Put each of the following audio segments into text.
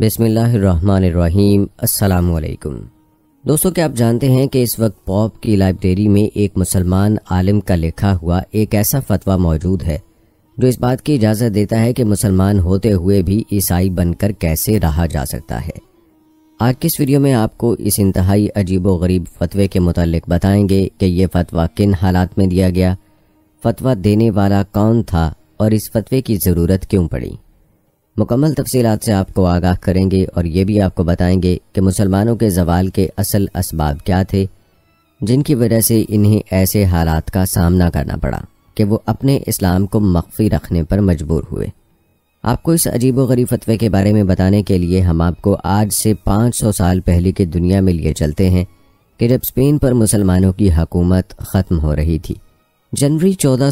बिसमीम् अल्लाम दोस्तों क्या आप जानते हैं कि इस वक्त पॉप की लाइब्रेरी में एक मुसलमान आलिम का लिखा हुआ एक ऐसा फतवा मौजूद है जो इस बात की इजाज़त देता है कि मुसलमान होते हुए भी ईसाई बनकर कैसे रहा जा सकता है आज किस वीडियो में आपको इस इंतहाई अजीब वरीब गरीब फतवे के मतलब बताएंगे कि यह फतवा किन हालात में दिया गया फतवा देने वाला कौन था और इस फतवे की ज़रूरत क्यों पड़ी मुकम्मल तफसीत से आपको आगाह करेंगे और ये भी आपको बताएंगे कि मुसलमानों के जवाल के असल इसबाब क्या थे जिनकी वजह से इन्हें ऐसे हालात का सामना करना पड़ा कि वो अपने इस्लाम को मख्फी रखने पर मजबूर हुए आपको इस अजीब व गरीब फतवे के बारे में बताने के लिए हम आपको आज से 500 साल पहले की दुनिया में लिए चलते हैं कि जब स्पेन पर मुसलमानों की हकूमत ख़त्म हो रही थी जनवरी चौदह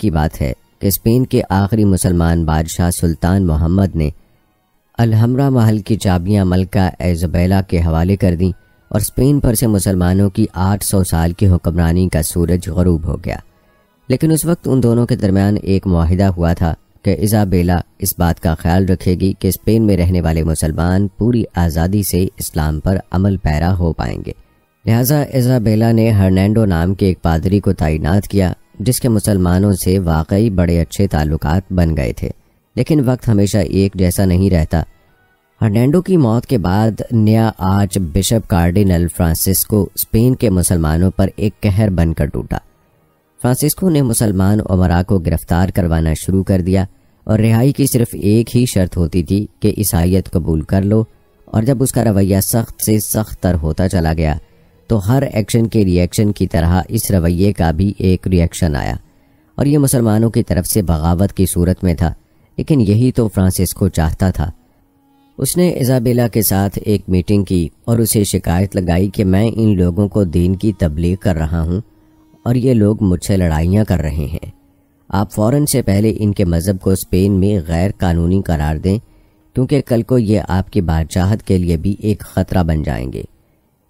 की बात है कि स्पेन के आखिरी मुसलमान बादशाह सुल्तान मोहम्मद ने अलहमरा महल की चाबियां मलका एजबेला के हवाले कर दी और स्पेन पर से मुसलमानों की 800 साल की हुक्मरानी का सूरज गरूब हो गया लेकिन उस वक्त उन दोनों के दरमियान एक माहिदा हुआ था कि इजाबेला इस बात का ख्याल रखेगी कि स्पेन में रहने वाले मुसलमान पूरी आज़ादी से इस्लाम पर अमल पैरा हो पाएंगे लिहाजा इजाबेला ने हर्नैंडो नाम के एक पादरी को तैनात किया जिसके मुसलमानों से वाकई बड़े अच्छे ताल्लुक बन गए थे लेकिन वक्त हमेशा एक जैसा नहीं रहता हर्नैंडो की मौत के बाद नया आज बिशप कार्डिनल फ्रांसिस्को स्पेन के मुसलमानों पर एक कहर बनकर टूटा फ्रांसिस्को ने मुसलमान उमरा को गिरफ्तार करवाना शुरू कर दिया और रिहाई की सिर्फ एक ही शर्त होती थी कि ईसाइत कबूल कर लो और जब उसका रवैया सख्त से सख्त तर होता चला गया तो हर एक्शन के रिएक्शन की तरह इस रवैये का भी एक रिएक्शन आया और ये मुसलमानों की तरफ से बगावत की सूरत में था लेकिन यही तो को चाहता था उसने इजाबेला के साथ एक मीटिंग की और उसे शिकायत लगाई कि मैं इन लोगों को दीन की तबलीग कर रहा हूँ और ये लोग मुझसे लड़ाइयाँ कर रहे हैं आप फ़ौर से पहले इनके मज़हब को स्पेन में गैर कानूनी करार दें क्योंकि कल को ये आपकी बादशाहत के लिए भी एक ख़तरा बन जाएंगे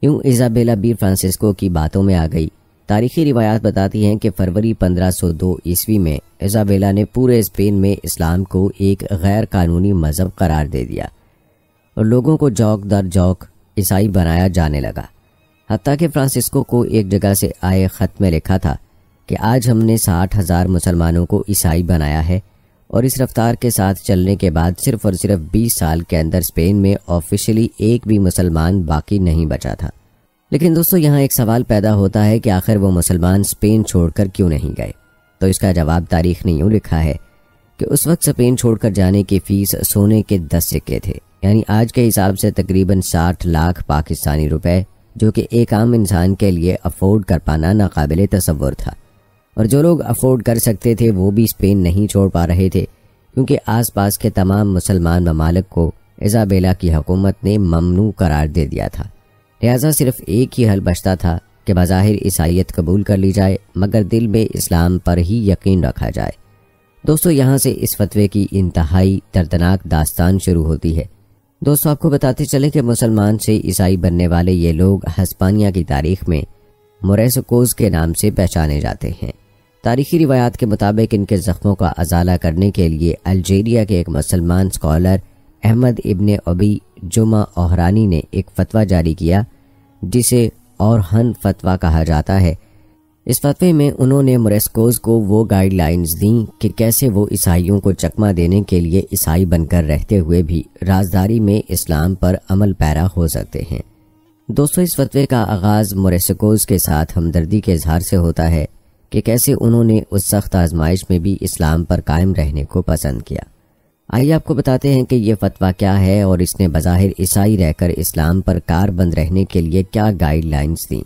यूं इजाबेला बी फ्रांसिस्को की बातों में आ गई तारीखी रिवायात बताती हैं कि फरवरी 1502 ईस्वी में इजाबेला ने पूरे स्पेन में इस्लाम को एक गैर कानूनी मजहब करार दे दिया और लोगों को जौक दर जौक ईसाई बनाया जाने लगा हती कि फ्रांसिस्को को एक जगह से आए ख़त में लिखा था कि आज हमने साठ हज़ार मुसलमानों को ईसाई बनाया है और इस रफ्तार के साथ चलने के बाद सिर्फ और सिर्फ 20 साल के अंदर स्पेन में ऑफिशियली एक भी मुसलमान बाकी नहीं बचा था लेकिन दोस्तों यहाँ एक सवाल पैदा होता है कि आखिर वो मुसलमान स्पेन छोड़कर क्यों नहीं गए तो इसका जवाब तारीख ने यूँ लिखा है कि उस वक्त स्पेन छोड़कर जाने की फीस सोने के दस सिक्के थे यानी आज के हिसाब से तकरीबन साठ लाख पाकिस्तानी रुपए जो कि एक आम इंसान के लिए अफोर्ड कर पाना नाकबिल तस्वर था और जो लोग अफोर्ड कर सकते थे वो भी स्पेन नहीं छोड़ पा रहे थे क्योंकि आसपास के तमाम मुसलमान ममालक को इजाबेला की हुकूमत ने ममनू करार दे दिया था लिहाजा सिर्फ एक ही हल बचता था कि बाहिर ईसाइत कबूल कर ली जाए मगर दिल में इस्लाम पर ही यकीन रखा जाए दोस्तों यहाँ से इस फतवे की इंतहाई दर्दनाक दास्तान शुरू होती है दोस्तों आपको बताते चले कि मुसलमान से ईसाई बनने वाले ये लोग हस्पानिया की तारीख में मोरेसकोज के नाम से पहचाने जाते हैं तारीखी रिवायात के मुताबिक इनके ज़ख्मों का अजाला करने के लिए अलजेरिया के एक मुसलमान स्कॉलर अहमद इबन अबी जुमा ओहरानी ने एक फतवा जारी किया जिसे और हन फतवा कहा जाता है इस फतवे में उन्होंने मोरेस्कोज को वो गाइडलाइंस दी कि कैसे वो ईसाइयों को चकमा देने के लिए ईसाई बनकर रहते हुए भी राजदारी में इस्लाम पर अमल पैरा हो सकते हैं दोस्तों इस फतवे का आगाज़ मोरेस्कोज के साथ हमदर्दी के इजहार से होता है कि कैसे उन्होंने उस सख्त आजमाइश में भी इस्लाम पर कायम रहने को पसंद किया आइए आपको बताते हैं कि यह फतवा क्या है और इसने बज़ाहिर ईसाई रहकर इस्लाम पर कार बंद रहने के लिए क्या गाइडलाइंस दी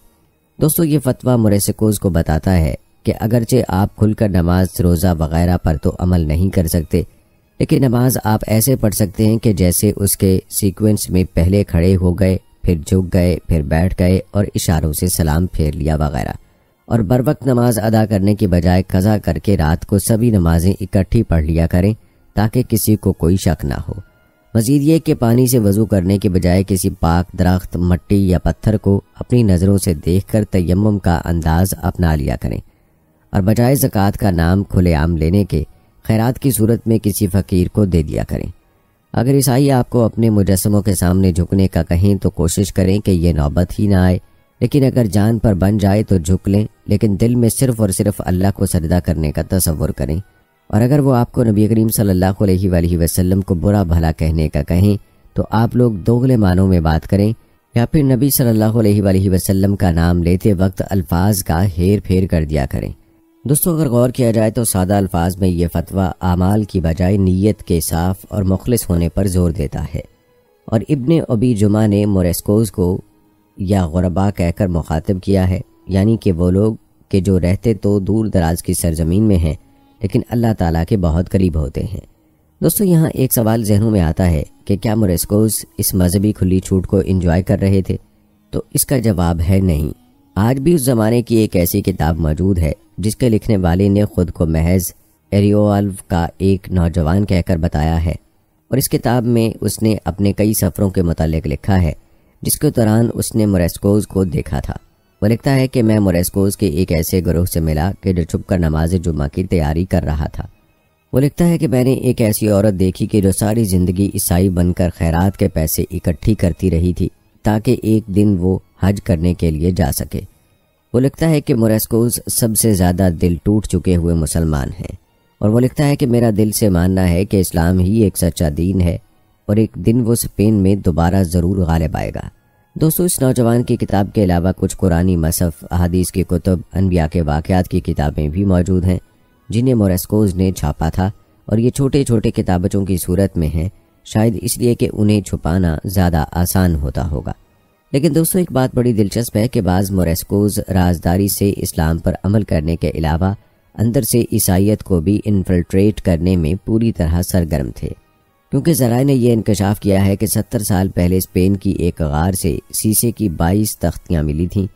दोस्तों ये फतवा मुरेसिकोज को बताता है कि अगरचे आप खुलकर नमाज रोज़ा वगैरह पर तो अमल नहीं कर सकते लेकिन नमाज आप ऐसे पढ़ सकते हैं कि जैसे उसके सीक्वेंस में पहले खड़े हो गए फिर झुक गए फिर बैठ गए और इशारों से सलाम फेर लिया वगैरह और वक्त नमाज अदा करने के बजाय कज़ा करके रात को सभी नमाजें इकट्ठी पढ़ लिया करें ताकि किसी को कोई शक ना हो मजीद ये कि पानी से वज़ू करने के बजाय किसी पाक दरख्त मट्टी या पत्थर को अपनी नज़रों से देख कर तयम का अंदाज अपना लिया करें और बजाय ज़क़़त का नाम खुलेआम लेने के खैरात की सूरत में किसी फ़कीर को दे दिया करें अगर ईसाई आपको अपने मुजस्मों के सामने झुकने का कहें तो कोशिश करें कि यह नौबत ही ना आए लेकिन अगर जान पर बन जाए तो झुक लें लेकिन दिल में सिर्फ और सिर्फ अल्लाह को सरदा करने का तस्वुर करें और अगर वो आपको नबी करीम सल्लल्लाहु अलैहि वसल्लम को बुरा भला कहने का कहें तो आप लोग दोगले मानों में बात करें या फिर नबी सल्लल्लाहु अलैहि वसल्लम का नाम लेते वक्त अल्फाज का हेर फेर कर दिया करें दोस्तों अगर गौर किया जाए तो सादा अल्फाज में ये फतवा आमाल की बजाय नीयत के साफ और मुखलस होने पर जोर देता है और इब्ने अबी जुमा ने मोरेस्कोज को या गुरबा कहकर मुखातब किया है यानी कि वो लोग के जो रहते तो दूर दराज की सरजमीन में हैं लेकिन अल्लाह ताला के बहुत करीब होते हैं दोस्तों यहाँ एक सवाल जहनों में आता है कि क्या मोरेस्कोस इस मजहबी खुली छूट को इंजॉय कर रहे थे तो इसका जवाब है नहीं आज भी उस ज़माने की एक ऐसी किताब मौजूद है जिसके लिखने वाले ने खुद को महज एरियोल्व का एक नौजवान कहकर बताया है और इस किताब में उसने अपने कई सफ़रों के मतलब लिखा है जिसके दौरान उसने मोरेस्कोज को देखा था वो लिखता है कि मैं मोरेस्कोज के एक ऐसे ग्रोह से मिला कि जो छुप कर नमाज जुम्मा की तैयारी कर रहा था वो लिखता है कि मैंने एक ऐसी औरत देखी कि जो सारी ज़िंदगी ईसाई बनकर खैरात के पैसे इकट्ठी करती रही थी ताकि एक दिन वो हज करने के लिए जा सके वो लिखता है कि मोरेस्कोज सबसे ज़्यादा दिल टूट चुके हुए मुसलमान हैं और वो लिखता है कि मेरा दिल से मानना है कि इस्लाम ही एक सच्चा दीन है और एक दिन वो स्पेन में दोबारा ज़रूर गालिब आएगा दोस्तों इस नौजवान की किताब के अलावा कुछ कुरानी मसफ़ अदीस की कुतुब अनबिया के वाक़ात की किताबें भी मौजूद हैं जिन्हें मोरेस्कोज ने छापा था और ये छोटे छोटे किताबचों की सूरत में हैं शायद इसलिए कि उन्हें छुपाना ज़्यादा आसान होता होगा लेकिन दोस्तों एक बात बड़ी दिलचस्प है कि बाज़ मोरेस्कोज राजदारी से इस्लाम पर अमल करने के अलावा अंदर से ईसाइत को भी इन्फिल्ट्रेट करने में पूरी तरह सरगर्म थे क्योंकि जराए ने यह इंकशाफ किया है कि सत्तर साल पहले स्पेन की एक गार से शीशे की बाईस तख्तियाँ मिली थीं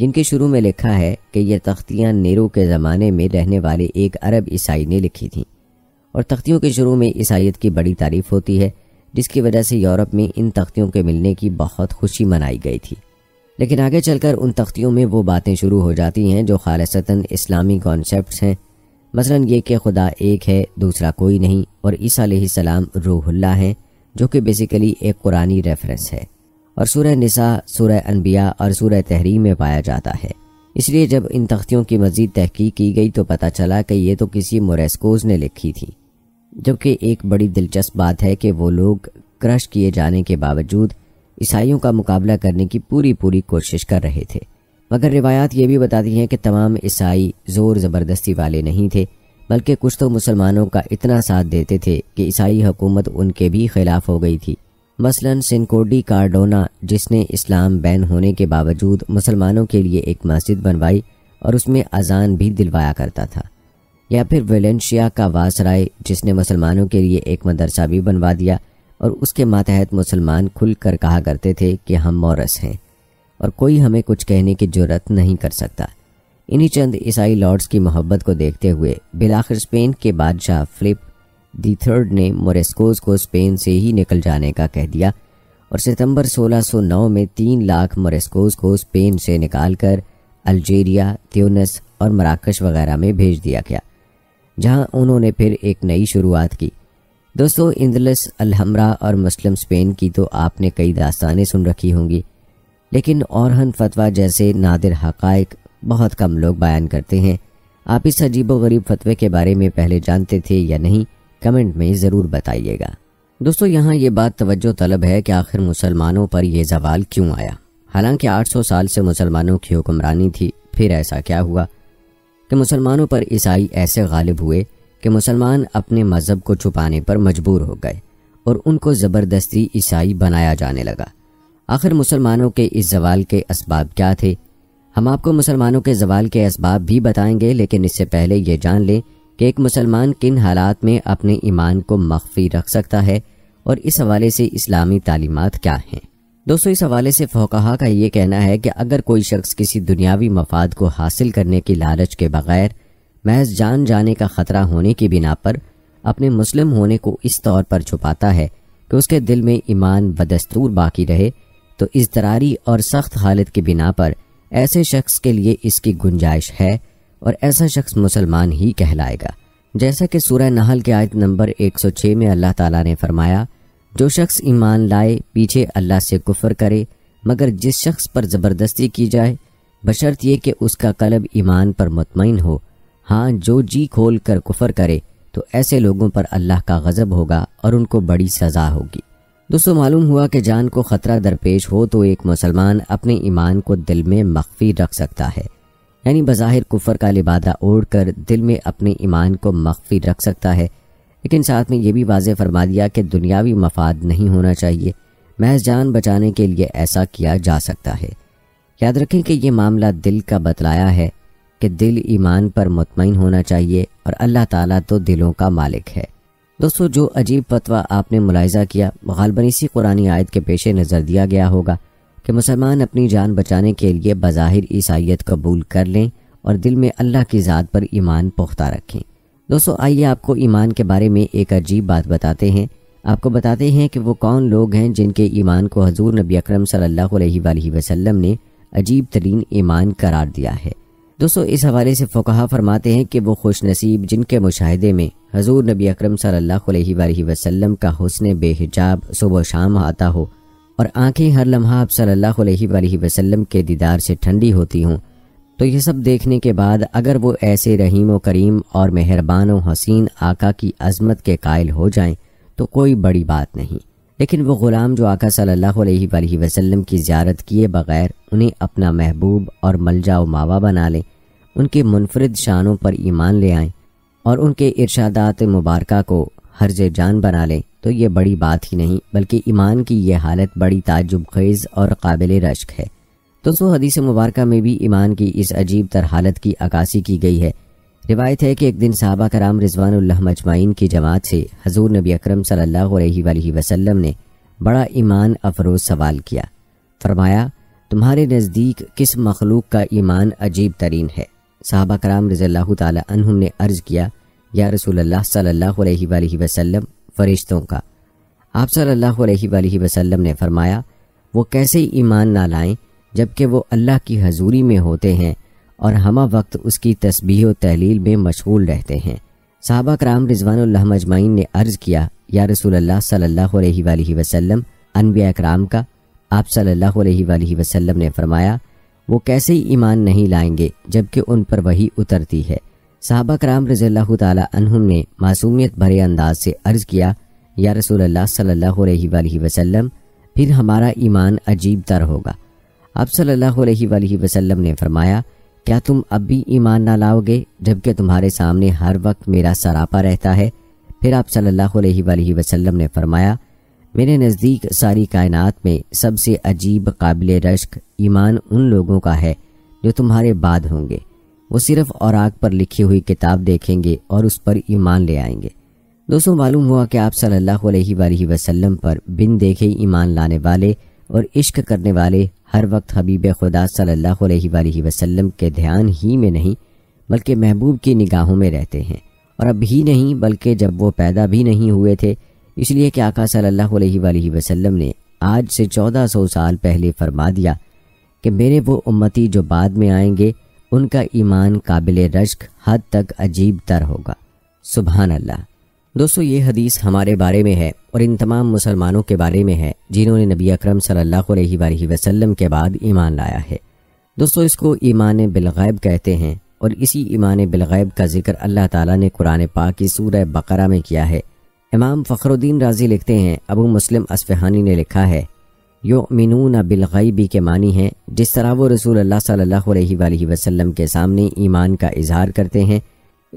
जिनके शुरू में लिखा है कि यह तख्तियाँ नेरो के ज़माने में रहने वाले एक अरब ईसाई ने लिखी थीं और तख्तियों के शुरू में ईसाइत की बड़ी तारीफ होती है जिसकी वजह से यूरोप में इन तख्तियों के मिलने की बहुत खुशी मनाई गई थी लेकिन आगे चलकर उन तख्तियों में वो बातें शुरू हो जाती हैं जो खालसता इस्लामी कॉन्सेप्ट हैं मसलन ये कि खुदा एक है दूसरा कोई नहीं और ईसा सलाम रूहुल्ला हैं जो कि बेसिकली एक कुरानी रेफरेंस है और सूरह निसा सूरह अनबिया और सूर तहरीम में पाया जाता है इसलिए जब इन तख्तियों की मजीद तहकीक की गई तो पता चला कि ये तो किसी मोरेस्कोज ने लिखी थी जबकि एक बड़ी दिलचस्प बात है कि वो लोग क्रश किए जाने के बावजूद ईसाइयों का मुकाबला करने की पूरी पूरी कोशिश कर रहे थे मगर रिवायात ये भी बताती हैं कि तमाम ईसाई ज़ोर ज़बरदस्ती वाले नहीं थे बल्कि कुछ तो मुसलमानों का इतना साथ देते थे कि ईसाई हुकूमत उनके भी खिलाफ हो गई थी मसलन सिनकोडी कार्डोना जिसने इस्लाम बैन होने के बावजूद मुसलमानों के लिए एक मस्जिद बनवाई और उसमें अजान भी दिलवाया करता था या फिर वेलेंशिया का वासराय जिसने मुसलमानों के लिए एक मदरसा भी बनवा दिया और उसके मातहत मुसलमान खुल कर कहा करते थे कि हम मौरस हैं और कोई हमें कुछ कहने की जरूरत नहीं कर सकता इन्हीं चंद ईसाई लॉर्ड्स की मोहब्बत को देखते हुए बिलाखिर स्पेन के बादशाह फिलिप दी थर्ड ने मोरेस्कोज को स्पेन से ही निकल जाने का कह दिया और सितंबर 1609 में तीन लाख मोरेस्कोज को स्पेन से निकालकर अल्जीरिया त्यूनस और मराकश वगैरह में भेज दिया गया जहां उन्होंने फिर एक नई शुरुआत की दोस्तों इंदलस अलहमरा और मुस्लिम स्पेन की तो आपने कई दास्तानें सुन रखी होंगी लेकिन औरहन फतवा जैसे नादिर हक़ बहुत कम लोग बयान करते हैं आप इस अजीब गरीब फतवे के बारे में पहले जानते थे या नहीं कमेंट में ज़रूर बताइएगा दोस्तों यहाँ ये बात तवज्जो तलब है कि आखिर मुसलमानों पर यह जवाल क्यों आया हालांकि 800 साल से मुसलमानों की हुक्मरानी थी फिर ऐसा क्या हुआ कि मुसलमानों पर ईसाई ऐसे गालिब हुए कि मुसलमान अपने मज़हब को छुपाने पर मजबूर हो गए और उनको ज़बरदस्ती ईसाई बनाया जाने लगा आखिर मुसलमानों के इस जवाल के इसबाब क्या थे हम आपको मुसलमानों के जवाल के इसबाब भी बताएंगे लेकिन इससे पहले ये जान लें कि एक मुसलमान किन हालात में अपने ईमान को मख्फी रख सकता है और इस हवाले से इस्लामी तालीमत क्या हैं दोस्तों इस हवाले से फोकहा का ये कहना है कि अगर कोई शख्स किसी दुनियावी मफाद को हासिल करने की लालच के बगैर महज जान जाने का ख़तरा होने की बिना पर अपने मुस्लिम होने को इस तौर पर छुपाता है कि उसके दिल में ईमान बदस्तूर बाकी रहे तो इस दरारी और सख्त हालत के बिना पर ऐसे शख्स के लिए इसकी गुंजाइश है और ऐसा शख्स मुसलमान ही कहलाएगा जैसा कि सूर्य नहल के आयत नंबर 106 में अल्लाह ताला ने फरमाया जो शख्स ईमान लाए पीछे अल्लाह से कुफर करे मगर जिस शख्स पर ज़बरदस्ती की जाए बशर्त ये कि उसका कलब ईमान पर मुतमिन हो हाँ जो जी खोल कर कुफर करे तो ऐसे लोगों पर अल्लाह का गज़ब होगा और उनको बड़ी सज़ा होगी दोस्तों मालूम हुआ कि जान को खतरा दरपेश हो तो एक मुसलमान अपने ईमान को दिल में मख्फी रख सकता है यानी बज़ाहिर कुफर का लिबादा ओढ़ कर दिल में अपने ईमान को मख्फी रख सकता है लेकिन साथ में ये भी वाज फरमा दिया कि दुनियावी मफाद नहीं होना चाहिए महज जान बचाने के लिए ऐसा किया जा सकता है याद रखें कि यह मामला दिल का बतलाया है कि दिल ईमान पर मुतमिन होना चाहिए और अल्लाह ताला तो दिलों का मालिक है दोस्तों जो अजीब फतवा आपने मुलायजा किया गालबन इसी कुरानी आयत के पेश नज़र दिया गया होगा कि मुसलमान अपनी जान बचाने के लिए बज़ाहिर ईसाइत कबूल कर लें और दिल में अल्लाह की ज़ात पर ईमान पुख्ता रखें दोस्तों आइए आपको ईमान के बारे में एक अजीब बात बताते हैं आपको बताते हैं कि वो कौन लोग हैं जिनके ईमान को हजूर नबी अक्रम सल्ला वसलम ने अजीब तरीन ईमान करार दिया है दोस्तों इस हवाले से फ़ुकाहा फरमाते हैं कि वो खुश नसीब जिनके मुशाहदे में हजूर नबी अक्रम सल्लाम का हुसन बेहिजाब सुबह शाम आता हो और आंखें हर लम्हा आप सल्ला वसलम के दीदार से ठंडी होती हों तो ये सब देखने के बाद अगर वो ऐसे रहीम करीम और मेहरबान हसीन आका की अजमत के कायल हो जाएं तो कोई बड़ी बात नहीं लेकिन वो ग़ुलाम जो आका सल्लल्लाहु अलैहि वसल्लम की ज्यारत किए बगैर उन्हें अपना महबूब और मलजा व मावा बना लें उनके मुनफरद शानों पर ईमान ले आएं और उनके इर्शादात मुबारक को हर्ज जान बना लें तो ये बड़ी बात ही नहीं बल्कि ईमान की यह हालत बड़ी ताजुब खेज़ और काबिल रश्क है तो सो हदीस मुबारक में भी ईमान की इस अजीब तर हालत की अक्सी की गई है रिवायत है कि एक दिन साहबा कराम रिजवान मजमाइन की जमात से हजूर नबी अक्रम सल्लल्लाहु वसलम ने बड़ा ईमान अफरोज सवाल किया फरमाया तुम्हारे नज़दीक किस मखलूक का ईमान अजीब तरीन है साहबा कराम रज़ल्ला तहम ने अर्ज़ किया या रसूलल्लाह सल्ला वसलम फ़रिश्तों का आप सल्ला वसलम ने फरमाया वो कैसे ईमान ना लाएं जबकि वो अल्लाह की हजूरी में होते हैं और हम वक्त उसकी तस्बी व तहलील में मशगूल रहते हैं साहबा कराम रिजवान मजमाइन ने अर्ज किया या रसूल अल्लाह सल्लल्लाहु अनबिया कराम का आप सल्ला वसलम ने फरमाया वो कैसे ईमान नहीं लाएंगे जबकि उन पर वही उतरती है साहबा कराम रजील्ला तुम ने मासूमियत भरे अंदाज से अर्ज किया या रसूल सल्ला वसलम फिर हमारा ईमान अजीब तर होगा आप सल्ला वसलम ने फरमाया क्या तुम अब भी ईमान ना लाओगे जबकि तुम्हारे सामने हर वक्त मेरा सरापा रहता है फिर आप सल्लल्लाहु अलैहि वसल्लम ने फरमाया मेरे नज़दीक सारी कायनात में सबसे अजीब काबिल रश्क ईमान उन लोगों का है जो तुम्हारे बाद होंगे वो सिर्फ और आग पर लिखी हुई किताब देखेंगे और उस पर ईमान ले आएंगे दोस्तों मालूम हुआ कि आप सल्लल्लाहु अलैहि वसल्लम पर बिन देखे ईमान लाने वाले और इश्क करने वाले हर वक्त हबीब खुदा सल्लल्लाहु अलैहि वसल्लम के ध्यान ही में नहीं बल्कि महबूब की निगाहों में रहते हैं और अब ही नहीं बल्कि जब वो पैदा भी नहीं हुए थे इसलिए कि आका सल्लल्लाहु अलैहि वसल्लम ने आज से चौदह सौ साल पहले फरमा दिया कि मेरे वो उम्मती जो बाद में आएंगे उनका ईमान काबिल रश्क हद तक अजीब तर होगा सुबहानल्ला अल्लाह दोस्तों ये हदीस हमारे बारे में है और इन तमाम मुसलमानों के बारे में है जिन्होंने नबी अक्रम सल्ला वसलम वसल्लम के बाद ईमान लाया है दोस्तों इसको ईमान बिलगैब कहते हैं और इसी ईमान बिलगैब का जिक्र अल्लाह ताला ने कुरान पाक की सूरह बकरा में किया है इमाम फ़खरुद्दीन राजी लिखते हैं अबू मुस्लिम असफहानी ने लिखा है यो मिनून बिलगैबी के मानी हैं जिस तरह वो रसूल अल्लाह सल्ला अलैहि के सामने ईमान का इजहार करते हैं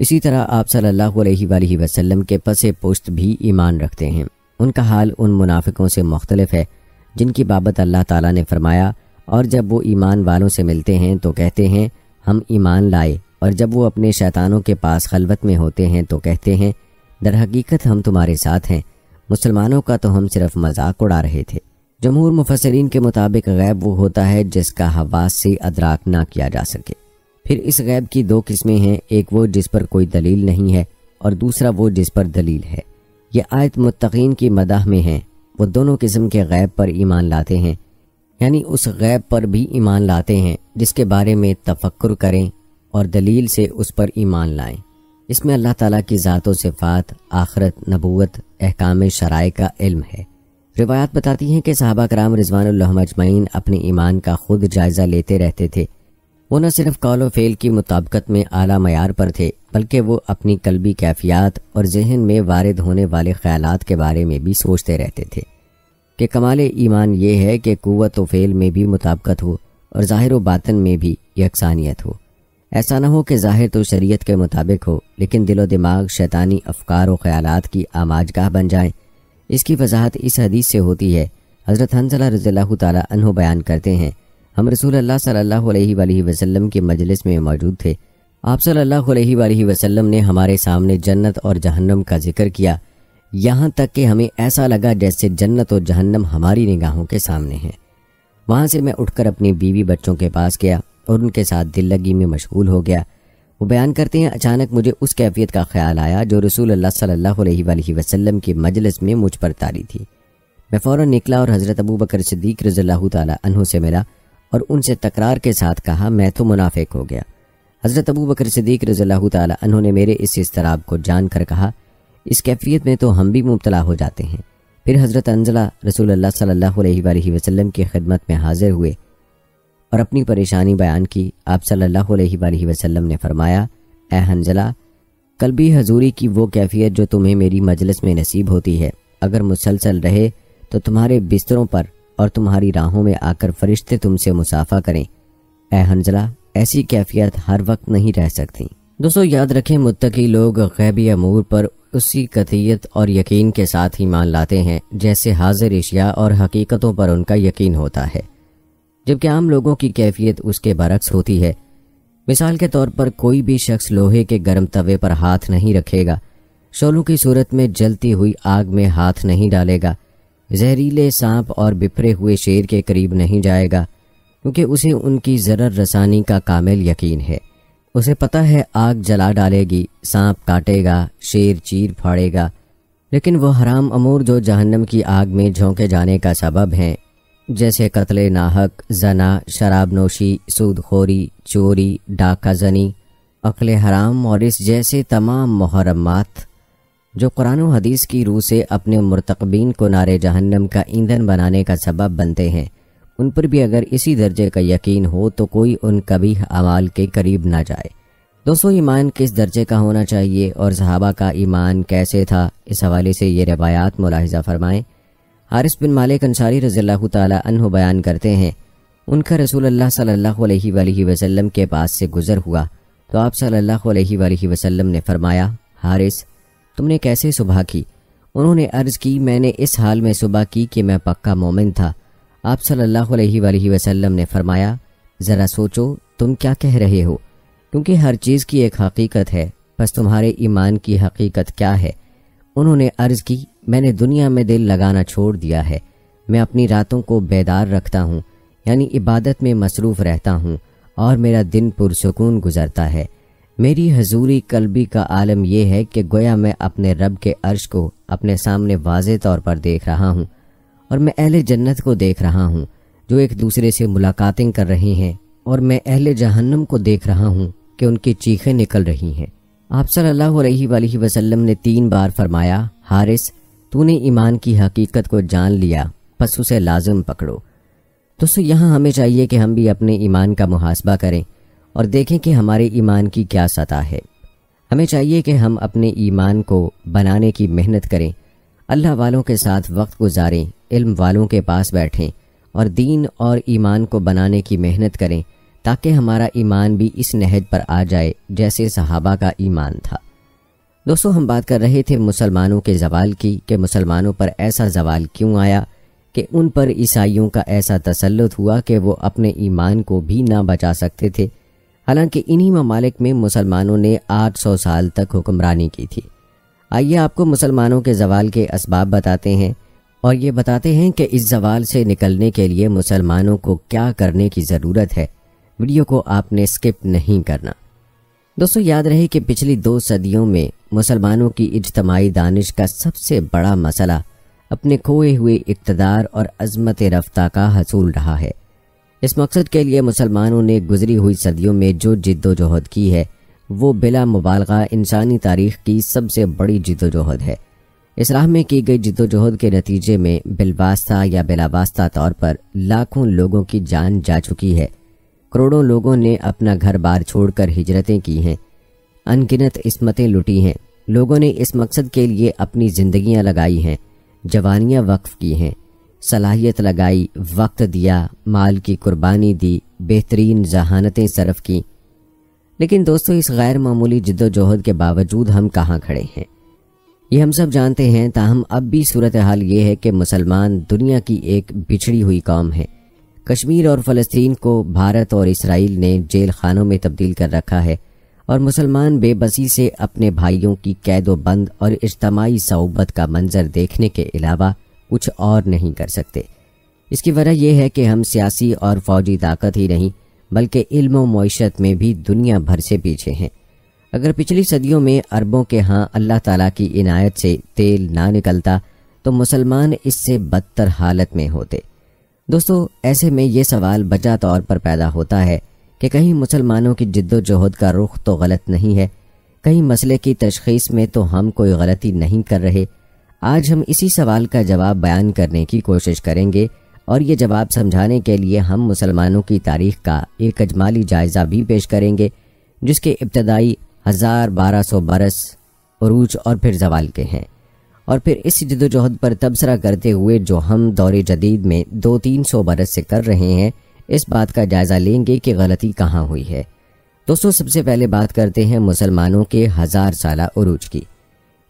इसी तरह आप सल्लल्लाहु अलैहि वसल्लम के पसे पोस्त भी ईमान रखते हैं उनका हाल उन मुनाफिकों से मुख्तलफ है जिनकी बाबत अल्लाह ताला ने फरमाया और जब वो ईमान वालों से मिलते हैं तो कहते हैं हम ईमान लाए और जब वो अपने शैतानों के पास खलबत में होते हैं तो कहते हैं दर हकीकत हम तुम्हारे साथ हैं मुसलमानों का तो हम सिर्फ मजाक उड़ा रहे थे जमहूर मुफसरीन के मुताबिक गैब वो होता है जिसका हवास से अदराक ना किया जा सके फिर इस गैब की दो किस्में हैं एक वो जिस पर कोई दलील नहीं है और दूसरा वो जिस पर दलील है ये आयत मुतकीन की मदाह में है वो दोनों किस्म के गैब पर ईमान लाते हैं यानी उस गैब पर भी ईमान लाते हैं जिसके बारे में तफक्र करें और दलील से उस पर ईमान लाएं इसमें अल्लाह ताला की ज़ातों सिफ़ात आखरत नबूत अहकाम शराय का इल्म है रिवायात बताती हैं कि सहाबा कराम रिजवान अजमैन अपने ईमान का खुद जायज़ा लेते रहते थे वो न सिर्फ और फेल की मुताबकत में आला मैार पर थे बल्कि वो अपनी कलबी कैफियात और जहन में वारद होने वाले ख्याल के बारे में भी सोचते रहते थे कि कमाल ईमान ये है कि कुत व फेल में भी मुताबकत हो और ज़ाहिर बातन में भी यकसानियत हो ऐसा ना हो कि ज़ाहिर तो शरीयत के मुताबिक हो लेकिन दिलो दिमाग शैतानी अफकार व ख्याल की आमाजगाह बन जाए इसकी वजाहत इस हदीस से होती है हज़रत हंसला रज़ी तन बयान करते हैं हम रसूल अल्लाह सल्लल्लाहु अलैहि वसल्लम के मजलिस में मौजूद थे आप सल्लल्लाहु अलैहि वसल्लम ने हमारे सामने जन्नत और जहन्नम का जिक्र किया यहाँ तक कि हमें ऐसा लगा जैसे जन्नत और जहन्नम हमारी निगाहों के सामने हैं वहाँ से मैं उठकर अपनी बीवी बच्चों के पास गया और उनके साथ दिल लगी में मशगूल हो गया वो बयान करते हैं अचानक मुझे उस कैफियत का ख्याल आया जो रसूल अल्लाह सल्लल्लाहु अलैहि वसल्लम के मजलिस में मुझ पर तारी थी मैं फ़ौर निकला और हज़रत अबू बकर सिद्दीक रज़ी तु से मिला और उनसे तकरार के साथ कहा मैं तो मुनाफिक हो गया हज़रत अबू बकर सदीक रज़ील्ला तु ने मेरे इस इसतराब को जान कर कहा इस कैफियत में तो हम भी मुबतला हो जाते हैं फिर हज़रत अंजला रसूल सल्ला वसम की खिदमत में हाजिर हुए और अपनी परेशानी बयान की आप सल्ला वसम ने फरमाया ए हंजला कल भी हजूरी की वो कैफियत जो तुम्हें मेरी मजलिस में नसीब होती है अगर मुसलसल रहे तो तुम्हारे बिस्तरों पर और तुम्हारी राहों में आकर फरिश्ते तुमसे मुसाफा करें ए हंजला ऐसी कैफियत हर वक्त नहीं रह सकती दोस्तों याद रखें मुत्तकी लोग गैबी अमूर पर उसी कथियत और यकीन के साथ ही मान लाते हैं जैसे हाजिर अशिया और हकीकतों पर उनका यकीन होता है जबकि आम लोगों की कैफियत उसके बरक्स होती है मिसाल के तौर पर कोई भी शख्स लोहे के गर्म तवे पर हाथ नहीं रखेगा शोलों की सूरत में जलती हुई आग में हाथ नहीं डालेगा जहरीले सांप और बिफरे हुए शेर के करीब नहीं जाएगा क्योंकि उसे उनकी ज़रर रसानी का कामिल यकीन है उसे पता है आग जला डालेगी सांप काटेगा शेर चीर फाड़ेगा लेकिन वो हराम अमूर जो जहन्नम की आग में झोंके जाने का सबब हैं जैसे कतले नाहक जना शराब नोशी सूदखोरी चोरी डाका जनी अकल हराम और इस जैसे तमाम मुहरमात जो कुरान हदीस की रूह से अपने मरतकबीन को नारे जहन्नम का ईंधन बनाने का सबब बनते हैं उन पर भी अगर इसी दर्जे का यकीन हो तो कोई उन कभी अमाल के करीब ना जाए दोस्तों ईमान किस दर्जे का होना चाहिए और सहाबा का ईमान कैसे था इस हवाले से ये रवायात मुलाहजा फरमाएं हारिस बिन मालिक अंसारी रजील्ला तु बयान करते हैं उनका रसूल अल्लाह सल्लल्लाहु अलैहि वसल्लम के पास से गुज़र हुआ तो आप सल्लल्लाहु अलैहि वसल्लम ने फरमाया हारिस तुमने कैसे सुबह की उन्होंने अर्ज की मैंने इस हाल में सुबह की कि मैं पक्का मोमिन था आप सल्लल्लाहु अलैहि वसल्लम ने फरमाया ज़रा सोचो तुम क्या कह रहे हो क्योंकि हर चीज़ की एक हकीकत है बस तुम्हारे ईमान की हकीकत क्या है उन्होंने अर्ज की मैंने दुनिया में दिल लगाना छोड़ दिया है मैं अपनी रातों को बेदार रखता हूँ यानी इबादत में मसरूफ़ रहता हूँ और मेरा दिन पुरसकून गुजरता है मेरी हजूरी कलबी का आलम यह है कि गोया मैं अपने रब के अर्श को अपने सामने वाज तौर पर देख रहा हूँ और मैं अहल जन्नत को देख रहा हूँ जो एक दूसरे से मुलाकातें कर रहे हैं और मैं अहल जहन्नम को देख रहा हूँ कि उनकी चीखें निकल रही हैं आप सल्लल्लाहु अलैहि वसल्लम ने तीन बार फरमाया हारिस तूने ईमान की हकीकत को जान लिया बस उसे लाजम पकड़ो दोस्तों यहाँ हमें चाहिए कि हम भी अपने ईमान का मुहासबा करें और देखें कि हमारे ईमान की क्या सतह है हमें चाहिए कि हम अपने ईमान को बनाने की मेहनत करें अल्लाह वालों के साथ वक्त गुजारें इल्म वालों के पास बैठें और दीन और ईमान को बनाने की मेहनत करें ताकि हमारा ईमान भी इस नहज पर आ जाए जैसे सहाबा का ईमान था दोस्तों हम बात कर रहे थे मुसलमानों के जवाल की कि मुसलमानों पर ऐसा जवाल क्यों आया कि उन पर ईसाइयों का ऐसा तसलत हुआ कि वो अपने ईमान को भी ना बचा सकते थे हालांकि इन्हीं ममालिक में मुसलमानों ने 800 साल तक हुक्मरानी की थी आइए आपको मुसलमानों के जवाल के इसबाब बताते हैं और ये बताते हैं कि इस जवाल से निकलने के लिए मुसलमानों को क्या करने की ज़रूरत है वीडियो को आपने स्किप नहीं करना दोस्तों याद रहे कि पिछली दो सदियों में मुसलमानों की इजतमाही दानिश का सबसे बड़ा मसला अपने खोए हुए इकतदार और अजमत रफ्ता का हसूल रहा है इस मकसद के लिए मुसलमानों ने गुजरी हुई सदियों में जो जिद्दोजहद की है वो बिला मुबालगा इंसानी तारीख की सबसे बड़ी जिद्दोजहद है इस राह में की गई जिद्दोजहद के नतीजे में बिलवास्ता या बिलावास्ता तौर पर लाखों लोगों की जान जा चुकी है करोड़ों लोगों ने अपना घर बार छोड़कर हिजरतें की हैं अनगिनत इसमतें लुटी हैं लोगों ने इस मकसद के लिए अपनी जिंदगियां लगाई हैं जवानियां वक्फ की हैं सलाहियत लगाई वक्त दिया माल की कुर्बानी दी बेहतरीन जहानतें सरफ की लेकिन दोस्तों इस गैर मामूली जद्दोजहद के बावजूद हम कहाँ खड़े हैं ये हम सब जानते हैं ताहम अब भी सूरत हाल ये है कि मुसलमान दुनिया की एक बिछड़ी हुई कौम है कश्मीर और फ़लस्तीन को भारत और इसराइल ने जेल खानों में तब्दील कर रखा है और मुसलमान बेबसी से अपने भाइयों की कैदोबंद और इज्तमाही सहूबत का मंजर देखने के अलावा कुछ और नहीं कर सकते इसकी वजह यह है कि हम सियासी और फौजी ताकत ही नहीं बल्कि इल्म मीशत में भी दुनिया भर से पीछे हैं अगर पिछली सदियों में अरबों के यहाँ अल्लाह ताला की इनायत से तेल ना निकलता तो मुसलमान इससे बदतर हालत में होते दोस्तों ऐसे में ये सवाल बचा तौर पर पैदा होता है कि कहीं मुसलमानों की जिद्दोजहद का रुख तो गलत नहीं है कहीं मसले की तशखीस में तो हम कोई गलती नहीं कर रहे आज हम इसी सवाल का जवाब बयान करने की कोशिश करेंगे और ये जवाब समझाने के लिए हम मुसलमानों की तारीख का एक अजमाली जायज़ा भी पेश करेंगे जिसके इब्तदाई हज़ार बारह सौ बरस अरूज और फिर जवाल के हैं और फिर इस जदोजहद पर तबसरा करते हुए जो हम दौर जदीद में दो तीन सौ बरस से कर रहे हैं इस बात का जायज़ा लेंगे कि गलती कहाँ हुई है दोस्तों सबसे पहले बात करते हैं मुसलमानों के हज़ार साल अरूज की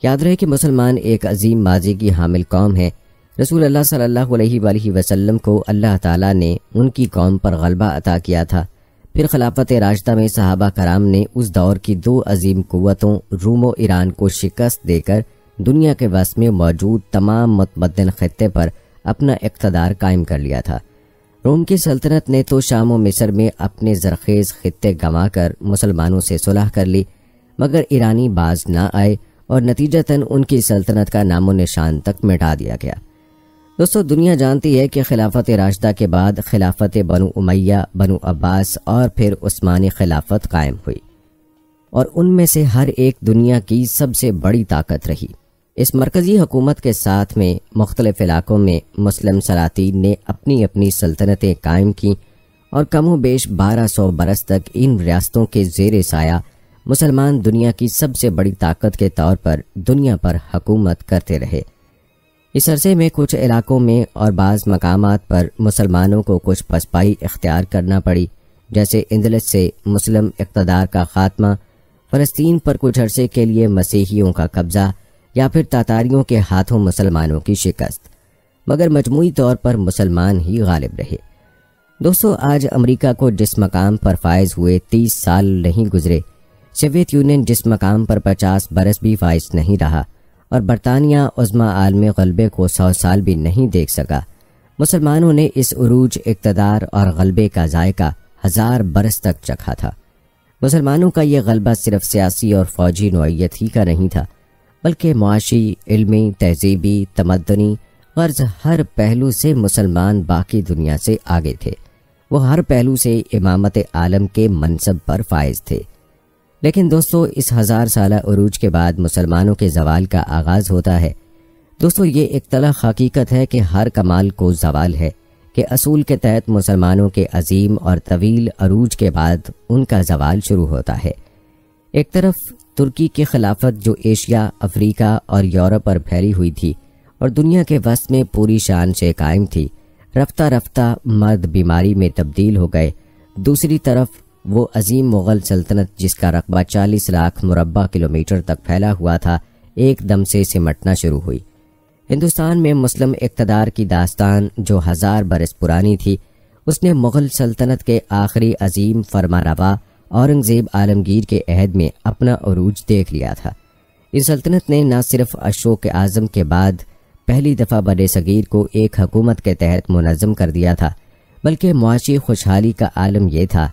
याद रहे कि मुसलमान एक अजीम माजी की हामिल कौम है रसूल अल्लाह सल्लल्लाहु अलैहि वसल्लम को अल्लाह ताला ने उनकी कौम पर गलबा अता किया था फिर खिलाफत राजदा में सहाबा कराम ने उस दौर की दो अजीम क़वतों रूम ईरान को शिकस्त देकर दुनिया के वस में मौजूद तमाम मतमदन खत्े पर अपना इकतदार कायम कर लिया था रोम की सल्तनत ने तो शाम व मिस्र में अपने जरखेज़ खत्े गंवा मुसलमानों से सुलह कर ली मगर ईरानी बाज ना आए और नतीजतन उनकी सल्तनत का नामो निशान तक मिटा दिया गया दोस्तों दुनिया जानती है कि खिलाफत राशदा के बाद खिलाफत बनु उमैया बनु अब्बास और फिर उस्मानी खिलाफत कायम हुई और उनमें से हर एक दुनिया की सबसे बड़ी ताकत रही इस मरकज़ी हुकूमत के साथ में मुख्तलिफ इलाकों में मुस्लिम सलातीन ने अपनी अपनी सल्तनतें कायम की और कमो बेश बारह सौ बरस तक इन रियासतों के जेर साया मुसलमान दुनिया की सबसे बड़ी ताकत के तौर पर दुनिया पर हकूमत करते रहे इस अरसे में कुछ इलाकों में और बाज़ मकाम पर मुसलमानों को कुछ पसपाई इख्तियार करना पड़ी जैसे इंदलस से मुस्लिम इकतदार का खात्मा फ़लस्तीन पर कुछ अरसे के लिए मसीहियों का कब्ज़ा या फिर तातारियों के हाथों मुसलमानों की शिकस्त मगर मजमू तौर पर मुसलमान ही गालिब रहे दोस्तों आज अमरीका को जिस मकाम पर फायज हुए तीस साल नहीं गुजरे सोवियत यूनियन जिस मकाम पर पचास बरस भी फाइज नहीं रहा और बरतानिया उज़मा आलमी गलबे को सौ साल भी नहीं देख सका मुसलमानों ने इस अरूज इकतदार और गलबे का जायका हज़ार बरस तक चखा था मुसलमानों का यह गलबा सिर्फ सियासी और फौजी नोयत ही का नहीं था बल्कि मुआशी इलमी तहजीबी तमदनी गर्ज हर पहलू से मुसलमान बाकी दुनिया से आगे थे वो हर पहलू से इमामत आलम के मनसब पर फायज थे लेकिन दोस्तों इस हज़ार साल अरूज के बाद मुसलमानों के जवाल का आगाज़ होता है दोस्तों ये एक तलख हकीकत है कि हर कमाल को जवाल है कि असूल के तहत मुसलमानों के अजीम और तवील अरूज के बाद उनका जवाल शुरू होता है एक तरफ तुर्की की खिलाफत जो एशिया अफ्रीका और यूरोप पर फैली हुई थी और दुनिया के वस्त में पूरी शान से कायम थी रफ्ता रफ्ता मर्द बीमारी में तब्दील हो गए दूसरी तरफ वो अजीम मुग़ल सल्तनत जिसका रकबा चालीस लाख मुरबा किलोमीटर तक फैला हुआ था एकदम से सिमटना शुरू हुई हिंदुस्तान में मुस्लिम इकतदार की दास्तान जो हज़ार बरस पुरानी थी उसने मुग़ल सल्तनत के आखिरी अजीम फरमा रवा औरंगज़ेब आलमगीर के अहद में अपना अरूज देख लिया था इस सल्तनत ने न सिर्फ अशोक आज़म के बाद पहली दफ़ा बड़े सगीर को एक हकूमत के तहत मुनज़म कर दिया था बल्कि मुआशी खुशहाली का आलम यह था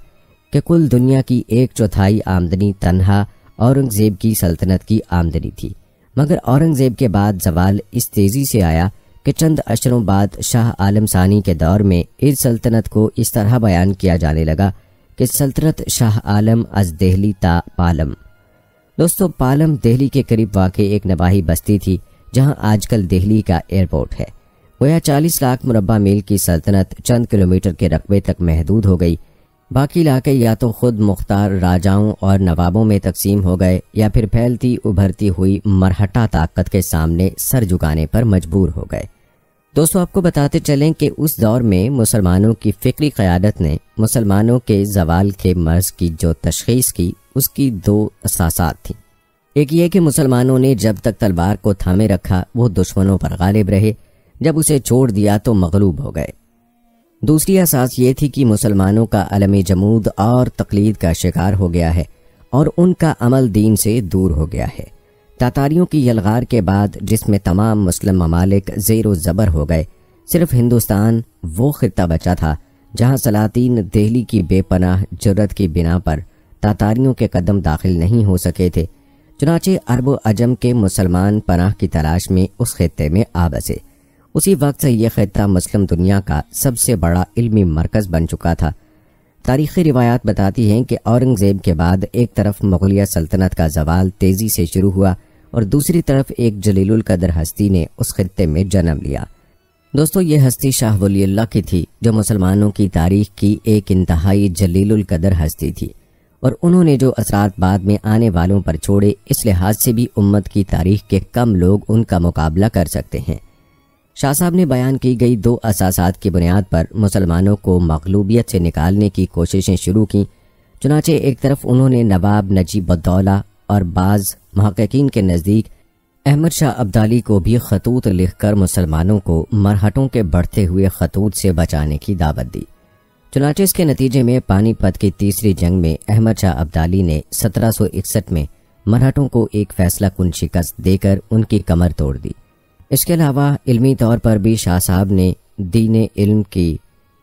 कि कुल दुनिया की एक चौथाई आमदनी तनहा औरंगजेब की सल्तनत की आमदनी थी मगर औरंगजेब के बाद जवाल इस तेज़ी से आया कि चंद अशरों बाद शाह आलम सानी के दौर में इस सल्तनत को इस तरह बयान किया जाने लगा कि सल्तनत शाह आलम अज दहली ता पालम दोस्तों पालम दिल्ली के करीब वाक़ एक नवाही बस्ती थी जहां आजकल दिल्ली का एयरपोर्ट है वह 40 लाख मुरबा मील की सल्तनत चंद किलोमीटर के रकबे तक महदूद हो गई बाकी इलाके या तो खुद मुख्तार राजाओं और नवाबों में तकसीम हो गए या फिर फैलती उभरती हुई मरहटा ताकत के सामने सर झुकाने पर मजबूर हो गए दोस्तों आपको बताते चलें कि उस दौर में मुसलमानों की फ़िक्री क़्यादत ने मुसलमानों के जवाल के मर्ज की जो तशखीस की उसकी दो असासात थीं एक ये कि मुसलमानों ने जब तक तलवार को थामे रखा वो दुश्मनों पर गालिब रहे जब उसे छोड़ दिया तो मगलूब हो गए दूसरी एहसास ये थी कि मुसलमानों का अलम जमूद और तकलीद का शिकार हो गया है और उनका अमल दीन से दूर हो गया है तातारियों की यलगार के बाद जिसमें तमाम मुस्लिम ममालिक जेर ज़बर हो गए सिर्फ हिंदुस्तान वो खत्ता बचा था जहाँ सलातीन दिल्ली की बेपनाह जरूरत की बिना पर तातारियों के कदम दाखिल नहीं हो सके थे चुनाचे अरब अजम के मुसलमान पनाह की तलाश में उस खत्े में आ बसे उसी वक्त से यह ख़त्ता मुस्लिम दुनिया का सबसे बड़ा इल्मी मरकज़ बन चुका था तारीख़ी रिवायात बताती हैं कि औरंगज़ेब के बाद एक तरफ मगलिया सल्तनत का जवाल तेज़ी से शुरू हुआ और दूसरी तरफ एक जलील कदर हस्ती ने उस खत्ते में जन्म लिया दोस्तों ये हस्ती शाह वली की थी जो मुसलमानों की तारीख की एक इंतहाई जलील कदर हस्ती थी और उन्होंने जो असरात बाद में आने वालों पर छोड़े इस लिहाज से भी उम्मत की तारीख के कम लोग उनका मुकाबला कर सकते हैं शाह साहब ने बयान की गई दो असासात की बुनियाद पर मुसलमानों को मकलूबियत से निकालने की कोशिशें शुरू की चुनाचे एक तरफ उन्होंने नवाब नजीबुद्दौला और बाज महकिन के नज़दीक अहमद शाह अब्दाली को भी खतूत लिखकर मुसलमानों को मरहटों के बढ़ते हुए खतूत से बचाने की दावत दी चुनाचे इसके नतीजे में पानीपत की तीसरी जंग में अहमद शाह अब्दाली ने 1761 में मरहटों को एक फैसला कुन शिकस्त देकर उनकी कमर तोड़ दी इसके अलावा इल्मी तौर पर भी शाह साहब ने दीन इल्म की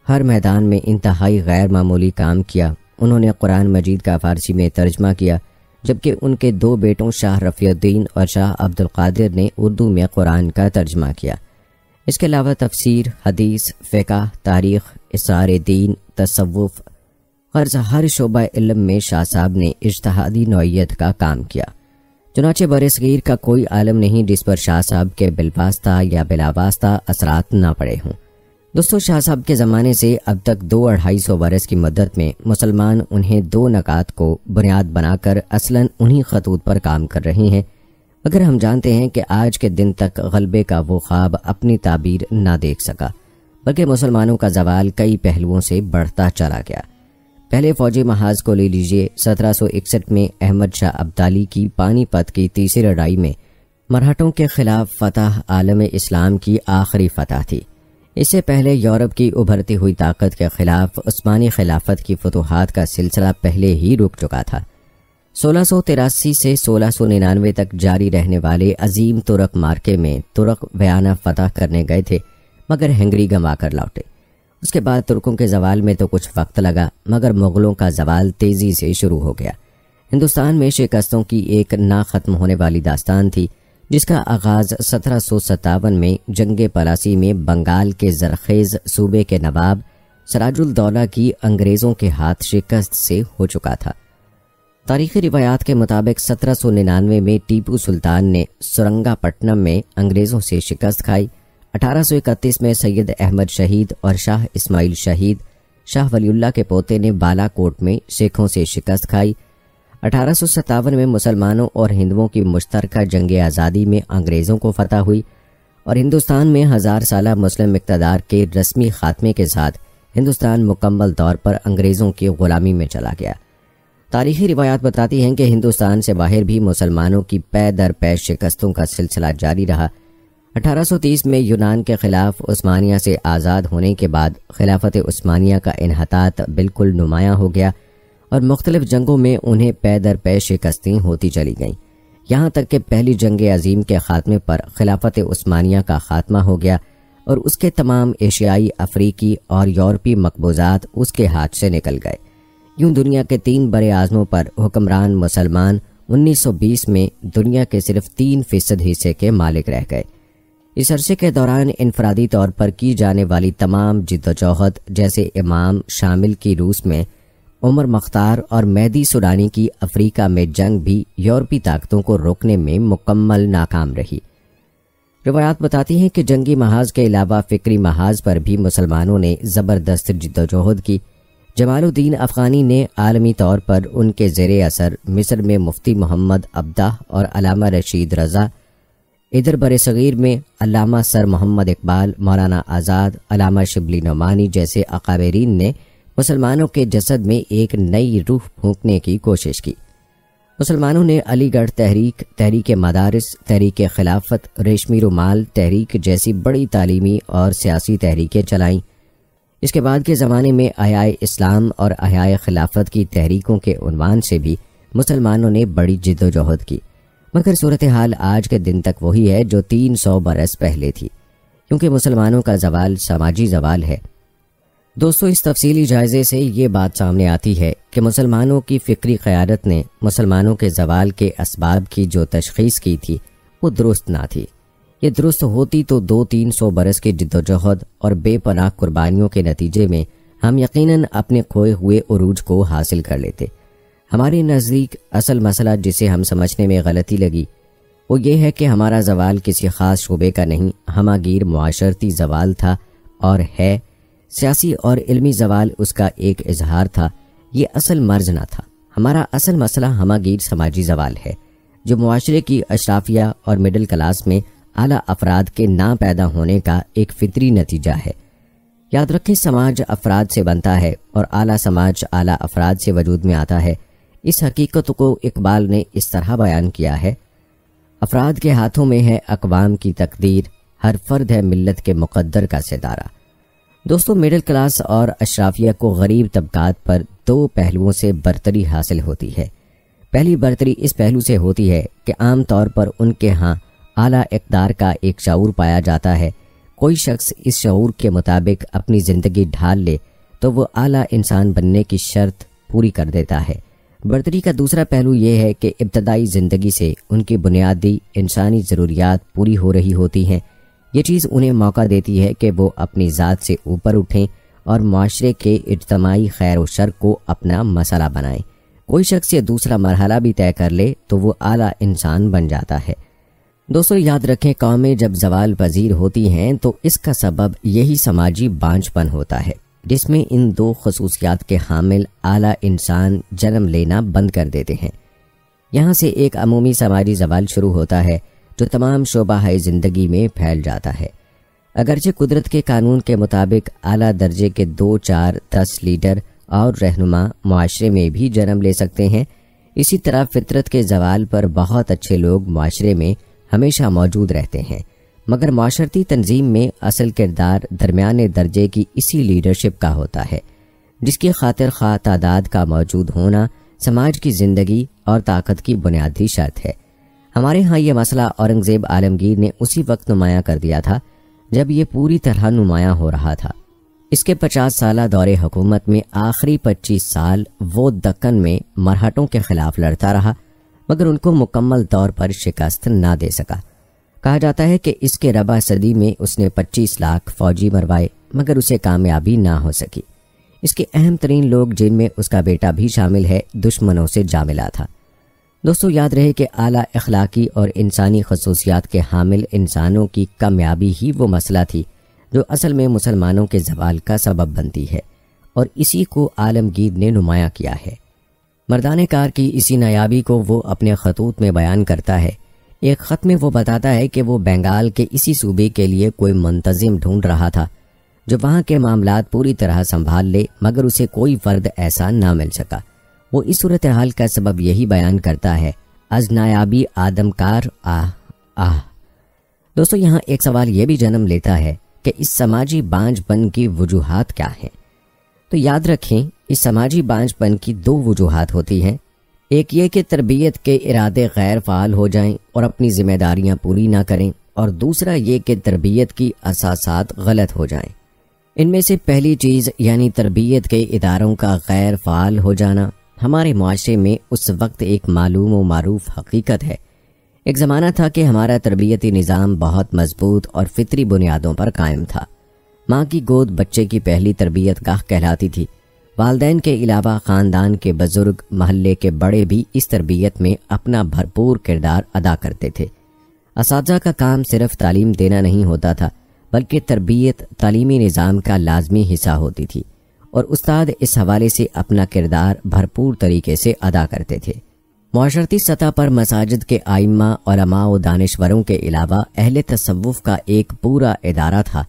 हर मैदान में इंतहाई गैर मामूली काम किया उन्होंने कुरान मजीद का फ़ारसी में तर्जमा किया जबकि उनके दो बेटों शाह रफीद्दीन और शाह कादिर ने उर्दू में कुरान का तर्जमा किया इसके अलावा तफसीर हदीस फ़िका तारीख़ इसार दीन तसवुफ़ हर शोबा इल्म में शाह साहब ने इश्तहादी नौीयत का काम किया चुनाचे बरसगीर का कोई आलम नहीं जिस पर शाह साहब के बिलवास्ता या बिलावास्ता असरात ना पड़े हों दोस्तों शाह साहब के ज़माने से अब तक दो अढ़ाई सौ बरस की मदत में मुसलमान उन्हें दो नकात को बुनियाद बनाकर असलन उन्हीं खतूत पर काम कर रहे हैं मगर हम जानते हैं कि आज के दिन तक गलबे का वो ख्वाब अपनी ताबीर ना देख सका बल्कि मुसलमानों का जवाल कई पहलुओं से बढ़ता चला गया पहले फौजी महाज को ले लीजिए 1761 में अहमद शाह अब्दाली की पानीपत की तीसरी लड़ाई में मराठों के खिलाफ फतह आलम इस्लाम की आखिरी फतह थी इससे पहले यूरोप की उभरती हुई ताकत के खिलाफ उस्मानी खिलाफत की फतूहत का सिलसिला पहले ही रुक चुका था सोलह से सोलह तक जारी रहने वाले अजीम तुर्क मार्के में तुर्क बयाना फतह करने गए थे मगर हंगरी गंवाकर लौटे उसके बाद तुर्कों के जवाल में तो कुछ वक्त लगा मगर मुग़लों का जवाल तेज़ी से शुरू हो गया हिंदुस्तान में शिकस्तों की एक ना ख़त्म होने वाली दास्तान थी जिसका आगाज़ सत्रह में जंग पलासी में बंगाल के जरखेज़ सूबे के नवाब सराजुलदौला की अंग्रेज़ों के हाथ शिकस्त से हो चुका था तारीखी रिवायात के मुताबिक 1799 में टीपू सुल्तान ने सुरंगापट्टनम में अंग्रेज़ों से शिकस्त खाई 1831 में सैयद अहमद शहीद और शाह इस्माइल शहीद शाह वलीउल्ला के पोते ने बालाकोट में सिखों से शिकस्त खाई अठारह में मुसलमानों और हिंदुओं की मुश्तरका जंग आज़ादी में अंग्रेज़ों को फतह हुई और हिंदुस्तान में हज़ार साल मुस्लिम इकतदार के रस्मी ख़ात्मे के साथ हिंदुस्तान मुकम्मल तौर पर अंग्रेज़ों की ग़ुलामी में चला गया तारीखी रिवायात बताती हैं कि हिंदुस्तान से बाहर भी मुसलमानों की पै दर पै शिकस्तों का सिलसिला जारी रहा 1830 में यूनान के खिलाफ उस्मानिया से आज़ाद होने के बाद खिलाफत उस्मानिया का इनहतात बिल्कुल नुमाया हो गया और मुख्तलिफ जंगों में उन्हें पै दर पै शिकस्तें होती चली गईं यहाँ तक कि पहली जंग अजीम के ख़ात्मे पर खिलाफत उस्मानिया का ख़ात्मा हो गया और उसके तमाम एशियाई अफ्रीकी और यूरोपी मकबूजात उसके हाथ से निकल गए यूं दुनिया के तीन बड़े आज़मों पर हुक्मरान मुसलमान 1920 में दुनिया के सिर्फ तीन फीसद हिस्से के मालिक रह गए इस अरसे के दौरान इनफरादी तौर पर की जाने वाली तमाम जिद्दोजहद जैसे इमाम शामिल की रूस में उमर मख्तार और मैदी सुडानी की अफ्रीका में जंग भी यूरोपी ताकतों को रोकने में मुकम्मल नाकाम रही रिवायात बताती हैं कि जंगी महाज के अलावा फिक्री महाज पर भी मुसलमानों ने ज़बरदस्त जद्दोजहद की जमालुद्दीन अफ़गानी ने आलमी तौर पर उनके जेर असर मिस्र में मुफ्ती मोहम्मद अब्दाह और अलामा रशीद रज़ा इधर बर सग़ीर में अलामा सर मोहम्मद इकबाल मौलाना आज़ाद अलामा शिबली नुमानी जैसे अकाबरीन ने मुसलमानों के जसद में एक नई रूह फूकने की कोशिश की मुसलमानों ने अलीगढ़ तहरीक तहरीक मदारस तहरीक खिलाफत रेशमी रुमाल तहरीक जैसी बड़ी तालीमी और सियासी तहरीकें चलाईं इसके बाद के ज़माने में आयाए इस्लाम और आयाए खिलाफत की तहरीकों के उनवान से भी मुसलमानों ने बड़ी जिदोजहद की मगर सूरत हाल आज के दिन तक वही है जो 300 बरस पहले थी क्योंकि मुसलमानों का जवाल समाजी जवाल है दोस्तों इस तफसीली जायजे से ये बात सामने आती है कि मुसलमानों की फ़िक्री क़्यादत ने मुसलमानों के जवाल के इसबाब की जो तशखीस की थी वो दुरुस्त ना थी ये दुरुस्त होती तो दो तीन सौ बरस के जद्दोजहद और बेपनाह कुर्बानियों के नतीजे में हम यकीनन अपने खोए हुए अरूज को हासिल कर लेते हमारे नज़दीक असल मसला जिसे हम समझने में गलती लगी वो ये है कि हमारा जवाल किसी ख़ास शुबे का नहीं हमागीर माशरती जवाल था और है सियासी और इलमी जवाल उसका एक इजहार था ये असल मर्ज ना था हमारा असल मसला हमागीर समाजी जवाल है जो माशरे की अशराफिया और मिडिल क्लास में आला अफराद के ना पैदा होने का एक फितरी नतीजा है याद रखें समाज अफराद से बनता है और आला समाज आला अफराद से वजूद में आता है इस हकीकत को इकबाल ने इस तरह बयान किया है अफराद के हाथों में है अकवाम की तकदीर हर फर्द है मिल्लत के मुकद्दर का सितारा दोस्तों मिडिल क्लास और अशराफिया को गरीब तबकात पर दो पहलुओं से बरतरी हासिल होती है पहली बरतरी इस पहलू से होती है कि आम तौर पर उनके यहाँ आला इकदार का एक शूर पाया जाता है कोई शख्स इस शूर के मुताबिक अपनी ज़िंदगी ढाल ले तो वो आला इंसान बनने की शर्त पूरी कर देता है बर्तरी का दूसरा पहलू यह है कि इब्तदाई ज़िंदगी से उनकी बुनियादी इंसानी ज़रूरियात पूरी हो रही होती हैं ये चीज़ उन्हें मौका देती है कि वो अपनी ज़ात से ऊपर उठें और माशरे के इजतमाही खैर शर को अपना मसला बनाएं कोई शख्स ये दूसरा मरहला भी तय कर ले तो वो आला इंसान बन जाता है दोस्तों याद रखें कौमें जब जवाल पजीर होती हैं तो इसका सबब यही समाजी बांझपन होता है जिसमें इन दो खसूसियात के हामिल आला इंसान जन्म लेना बंद कर देते हैं यहाँ से एक अमूमी समाजी जवाल शुरू होता है जो तमाम शोबाई ज़िंदगी में फैल जाता है अगरचे कुदरत के कानून के मुताबिक आला दर्जे के दो चार दस लीडर और रहनुमा माशरे में भी जन्म ले सकते हैं इसी तरह फितरत के जवाल पर बहुत अच्छे लोग माशरे में हमेशा मौजूद रहते हैं मगर माशरती तंजीम में असल किरदार दरमियान दर्जे की इसी लीडरशिप का होता है जिसकी खातिर खा तादाद का मौजूद होना समाज की ज़िंदगी और ताकत की बुनियादी शर्त है हमारे यहाँ यह मसला औरंगज़ेब आलमगीर ने उसी वक्त नुमाया कर दिया था जब यह पूरी तरह नुमाया हो रहा था इसके पचास साल दौरे हुकूमत में आखिरी पच्चीस साल वो दक्कन में मरहटों के खिलाफ लड़ता रहा मगर उनको मुकम्मल तौर पर शिकस्त ना दे सका कहा जाता है कि इसके रबा सदी में उसने 25 लाख फौजी मरवाए मगर उसे कामयाबी ना हो सकी इसके अहम तरीन लोग जिनमें उसका बेटा भी शामिल है दुश्मनों से जा मिला था दोस्तों याद रहे कि आला अखलाकी और इंसानी खसूसियात के हामिल इंसानों की कामयाबी ही वो मसला थी जो असल में मुसलमानों के जवाल का सबब बनती है और इसी को आलमगीर ने नुमाया किया है मर्दान कार की इसी नायाबी को वो अपने खतूत में बयान करता है एक ख़त में वो बताता है कि वो बंगाल के इसी सूबे के लिए कोई मंतजिम ढूंढ रहा था जो वहां के मामलात पूरी तरह संभाल ले मगर उसे कोई फर्द ऐसा ना मिल सका वो इस सूरत हाल का सबब यही बयान करता है अजनायाबी आदमकार आह आह दोस्तों यहाँ एक सवाल ये भी जन्म लेता है कि इस समाजी बांझपन की वजूहत क्या है तो याद रखें इस समाजी बांझपन की दो वजूहत होती हैं एक ये कि तरबियत के इरादे गैर फाल हो जाएं और अपनी जिम्मेदारियां पूरी ना करें और दूसरा ये कि तरबियत की असासात गलत हो जाएं। इनमें से पहली चीज़ यानी तरबियत के इदारों का गैर फाल हो जाना हमारे माशरे में उस वक्त एक मालूम व मरूफ हकीकत है एक ज़माना था कि हमारा तरबियती निज़ाम बहुत मजबूत और फितरी बुनियादों पर कायम था माँ की गोद बच्चे की पहली तरबियत गाह कहलाती थी वालदेन के अलावा ख़ानदान के बुज़ुर्ग महल्ले के बड़े भी इस तरबियत में अपना भरपूर किरदार अदा करते थे इस का काम सिर्फ तालीम देना नहीं होता था बल्कि तरबियत तालीमी निज़ाम का लाजमी हिस्सा होती थी और उस्ताद इस हवाले से अपना किरदार भरपूर तरीके से अदा करते थे माशरती सतह पर मसाजिद के आइमा और दानश्वरों के अलावा अहल तसवुफ़ का एक पूरा इदारा था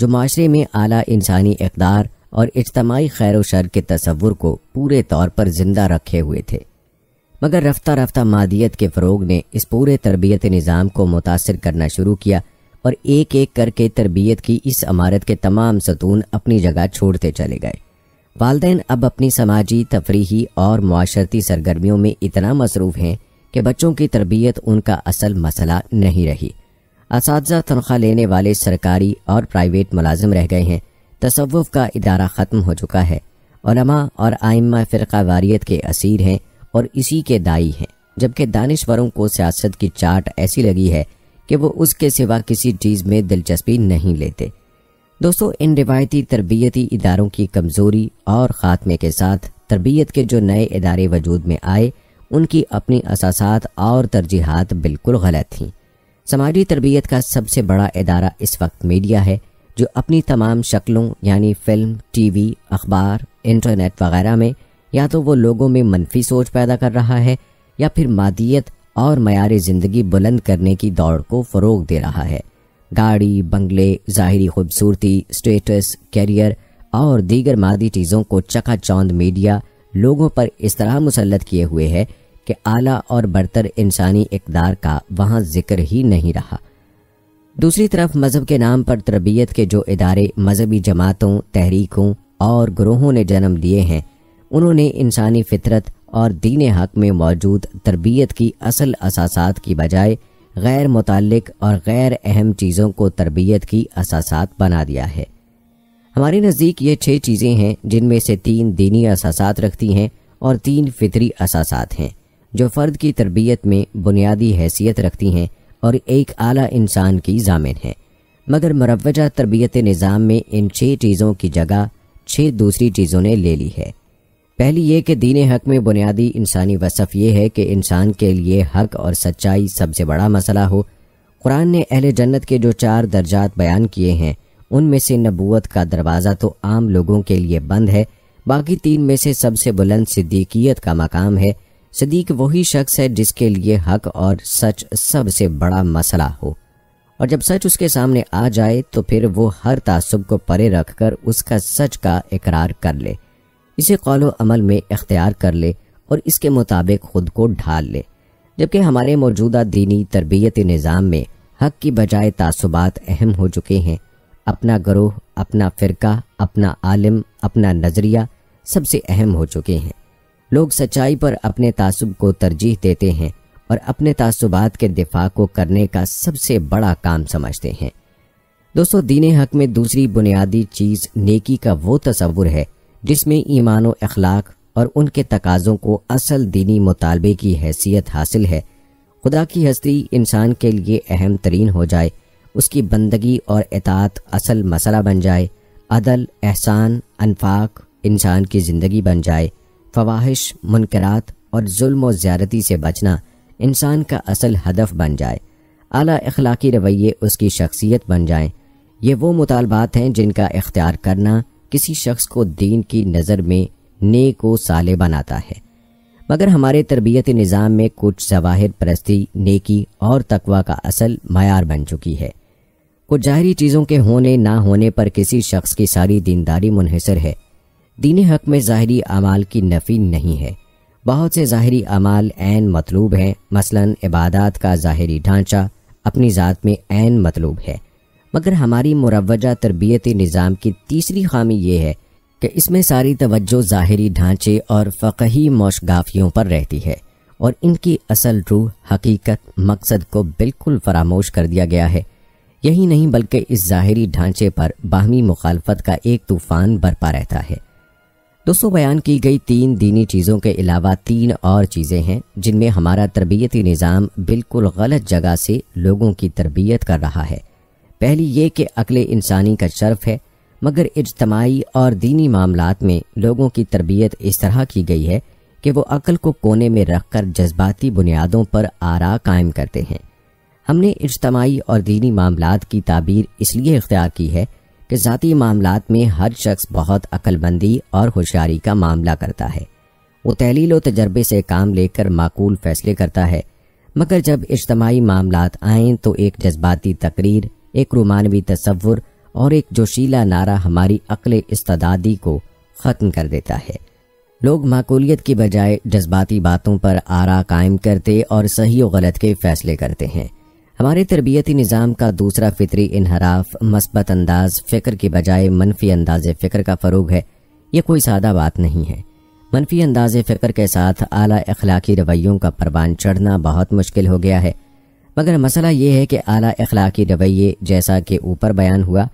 जो माशरे में आला इंसानी इकदार और इज्तमाही खैर शर के तस्वुर को पूरे तौर पर जिंदा रखे हुए थे मगर रफ्ता रफ्ता मादियत के फ़रोग ने इस पूरे तरबियत निज़ाम को मुतासर करना शुरू किया और एक एक करके तरबियत की इस अमारत के तमाम सतून अपनी जगह छोड़ते चले गए वालदेन अब अपनी समाजी तफरीही और माशरती सरगर्मियों में इतना मसरूफ़ हैं कि बच्चों की तरबियत उनका असल मसला नहीं रही इस तनख्वाह लेने वाले सरकारी और प्राइवेट मुलाजम रह गए हैं तसवुफ़ का इदारा ख़त्म हो चुका है उलमा और आइम्मा फ़िरका वारियत के असीर हैं और इसी के दाई हैं जबकि दानश्वरों को सियासत की चाट ऐसी लगी है कि वो उसके सिवा किसी चीज़ में दिलचस्पी नहीं लेते दोस्तों इन रिवायती तरबियती इदारों की कमज़ोरी और ख़ात्मे के साथ तरबियत के जो नए इदारे वजूद में आए उनकी अपनी असासात और तरजीहत बिल्कुल गलत थीं समाजी तरबियत का सबसे बड़ा इदारा इस वक्त मीडिया है जो अपनी तमाम शक्लों यानी फिल्म टीवी अखबार इंटरनेट वगैरह में या तो वो लोगों में मनफी सोच पैदा कर रहा है या फिर मादियत और मैार ज़िंदगी बुलंद करने की दौड़ को फ़रोग दे रहा है गाड़ी बंगले ज़ाहरी खूबसूरती स्टेटस कैरियर और दीगर मादी चीज़ों को चौंद मीडिया लोगों पर इस तरह मुसलत किए हुए है कि आला और बरतर इंसानी इकदार का वहाँ जिक्र ही नहीं रहा दूसरी तरफ मजहब के नाम पर तरबियत के जो इदारे मजहबी जमातों तहरीकों और ग्रोहों ने जन्म दिए हैं उन्होंने इंसानी फितरत और दीन हक में मौजूद तरबियत की असल असासात की बजाय गैर मुतल और गैर अहम चीज़ों को तरबियत की असासात बना दिया है हमारे नज़दीक ये छः चीज़ें हैं जिनमें से तीन दीनी असासात रखती हैं और तीन फितरी असासात हैं जो फ़र्द की तरबियत में बुनियादी हैसियत रखती हैं और एक आला इंसान की जामिन है मगर मरवजा तरबियत निज़ाम में इन छः चीज़ों की जगह छः दूसरी चीज़ों ने ले ली है पहली ये कि दीन हक में बुनियादी इंसानी वसफ़ ये है कि इंसान के लिए हक और सच्चाई सबसे बड़ा मसला हो कुरान ने अहले जन्नत के जो चार दर्जात बयान किए हैं उनमें से नबूत का दरवाज़ा तो आम लोगों के लिए बंद है बाकी तीन में से सबसे बुलंद सिद्दीकीत का मकाम है सदीक वही शख्स है जिसके लिए हक और सच सबसे बड़ा मसला हो और जब सच उसके सामने आ जाए तो फिर वो हर तासुब को परे रखकर उसका सच का इकरार कर ले इसे कौलो अमल में इख्तियार कर ले और इसके मुताबिक खुद को ढाल ले जबकि हमारे मौजूदा दीनी तरबियती निज़ाम में हक की बजाय तासुबात अहम हो चुके हैं अपना ग्रोह अपना फ़िरका अपना आलिम अपना नज़रिया सबसे अहम हो चुके हैं लोग सच्चाई पर अपने तासुब को तरजीह देते हैं और अपने तासुबात के दिफा को करने का सबसे बड़ा काम समझते हैं दोस्तों दीन हक में दूसरी बुनियादी चीज़ नेकी का वो तस्वुर है जिसमें ईमान व अखलाक और उनके तकाज़ों को असल दीनी मुतालबे की हैसियत हासिल है खुदा की हस्ती इंसान के लिए अहम तरीन हो जाए उसकी बंदगी और एतात असल मसला बन जाए अदल एहसान अनफाक इंसान की ज़िंदगी बन जाए फवाहिश मुनकरात और जुल्म व ज्यारती से बचना इंसान का असल हदफ बन जाए अला अखलाकी रवैये उसकी शख्सियत बन जाएं ये वो मुतालबात हैं जिनका इख्तियार करना किसी शख्स को दीन की नज़र में नेक व साले बनाता है मगर हमारे तरबियती निज़ाम में कुछ जवाहिर परस्ती नेकी और तकवा का असल मैार बन चुकी है कुछ जाहरी चीज़ों के होने ना होने पर किसी शख्स की सारी दीनदारी मुनहसर है दीन हक में ज़ाहरी अमाल की नफ़ी नहीं है बहुत से ज़ाहरी अमाल ऐन मतलूब हैं मसलन इबादत का ज़ाहरी ढांचा अपनी ज़ात में ऐन मतलूब है मगर हमारी मुरवजा तरबियती निज़ाम की तीसरी खामी ये है कि इसमें सारी तवज्जो ज़ाहरी ढांचे और फ़क़ही मौशगाफियों पर रहती है और इनकी असल रूह हकीकत मकसद को बिल्कुल फरामोश कर दिया गया है यही नहीं बल्कि इस ज़ाहरी ढांचे पर बाहमी मुखालफत का एक तूफ़ान बरपा रहता है दोस्तों बयान की गई तीन दीनी चीज़ों के अलावा तीन और चीज़ें हैं जिनमें हमारा तरबियती निज़ाम बिल्कुल गलत जगह से लोगों की तरबियत कर रहा है पहली ये कि अकल इंसानी का शर्फ है मगर इजतमाही और दीनी मामलात में लोगों की तरबियत इस तरह की गई है कि वो अकल को कोने में रख कर जज्बाती बुनियादों पर आरा कायम करते हैं हमने इजतमाही और दीनी मामला की ताबीर इसलिए इख्तियार की है कि ज़ाती मामलात में हर शख्स बहुत अक्लबंदी और होशियारी का मामला करता है वो तहलील व तजर्बे से काम लेकर माकूल फैसले करता है मगर जब इज्तमाही मामला आए तो एक जज्बाती तकरीर एक रोमानवी तस्वुर और एक जोशीला नारा हमारी अकल इस्तादी को ख़त्म कर देता है लोग माकूलियत की बजाय जज्बाती बातों पर आरा कायम करते और सही व गलत के फैसले करते हैं हमारे तरबियती निज़ाम का दूसरा फितरी इनहराफ मस्बत अंदाज फ़िक्र के बजाय मनफी अंदाज फ़िक्र का फ़रूग है यह कोई सादा बात नहीं है मनफी अंदाज फ़िक्र के साथ आला अखलाक रवैयों का परवान चढ़ना बहुत मुश्किल हो गया है मगर मसला ये है कि आला अखलाक रवैये जैसा कि ऊपर बयान हुआ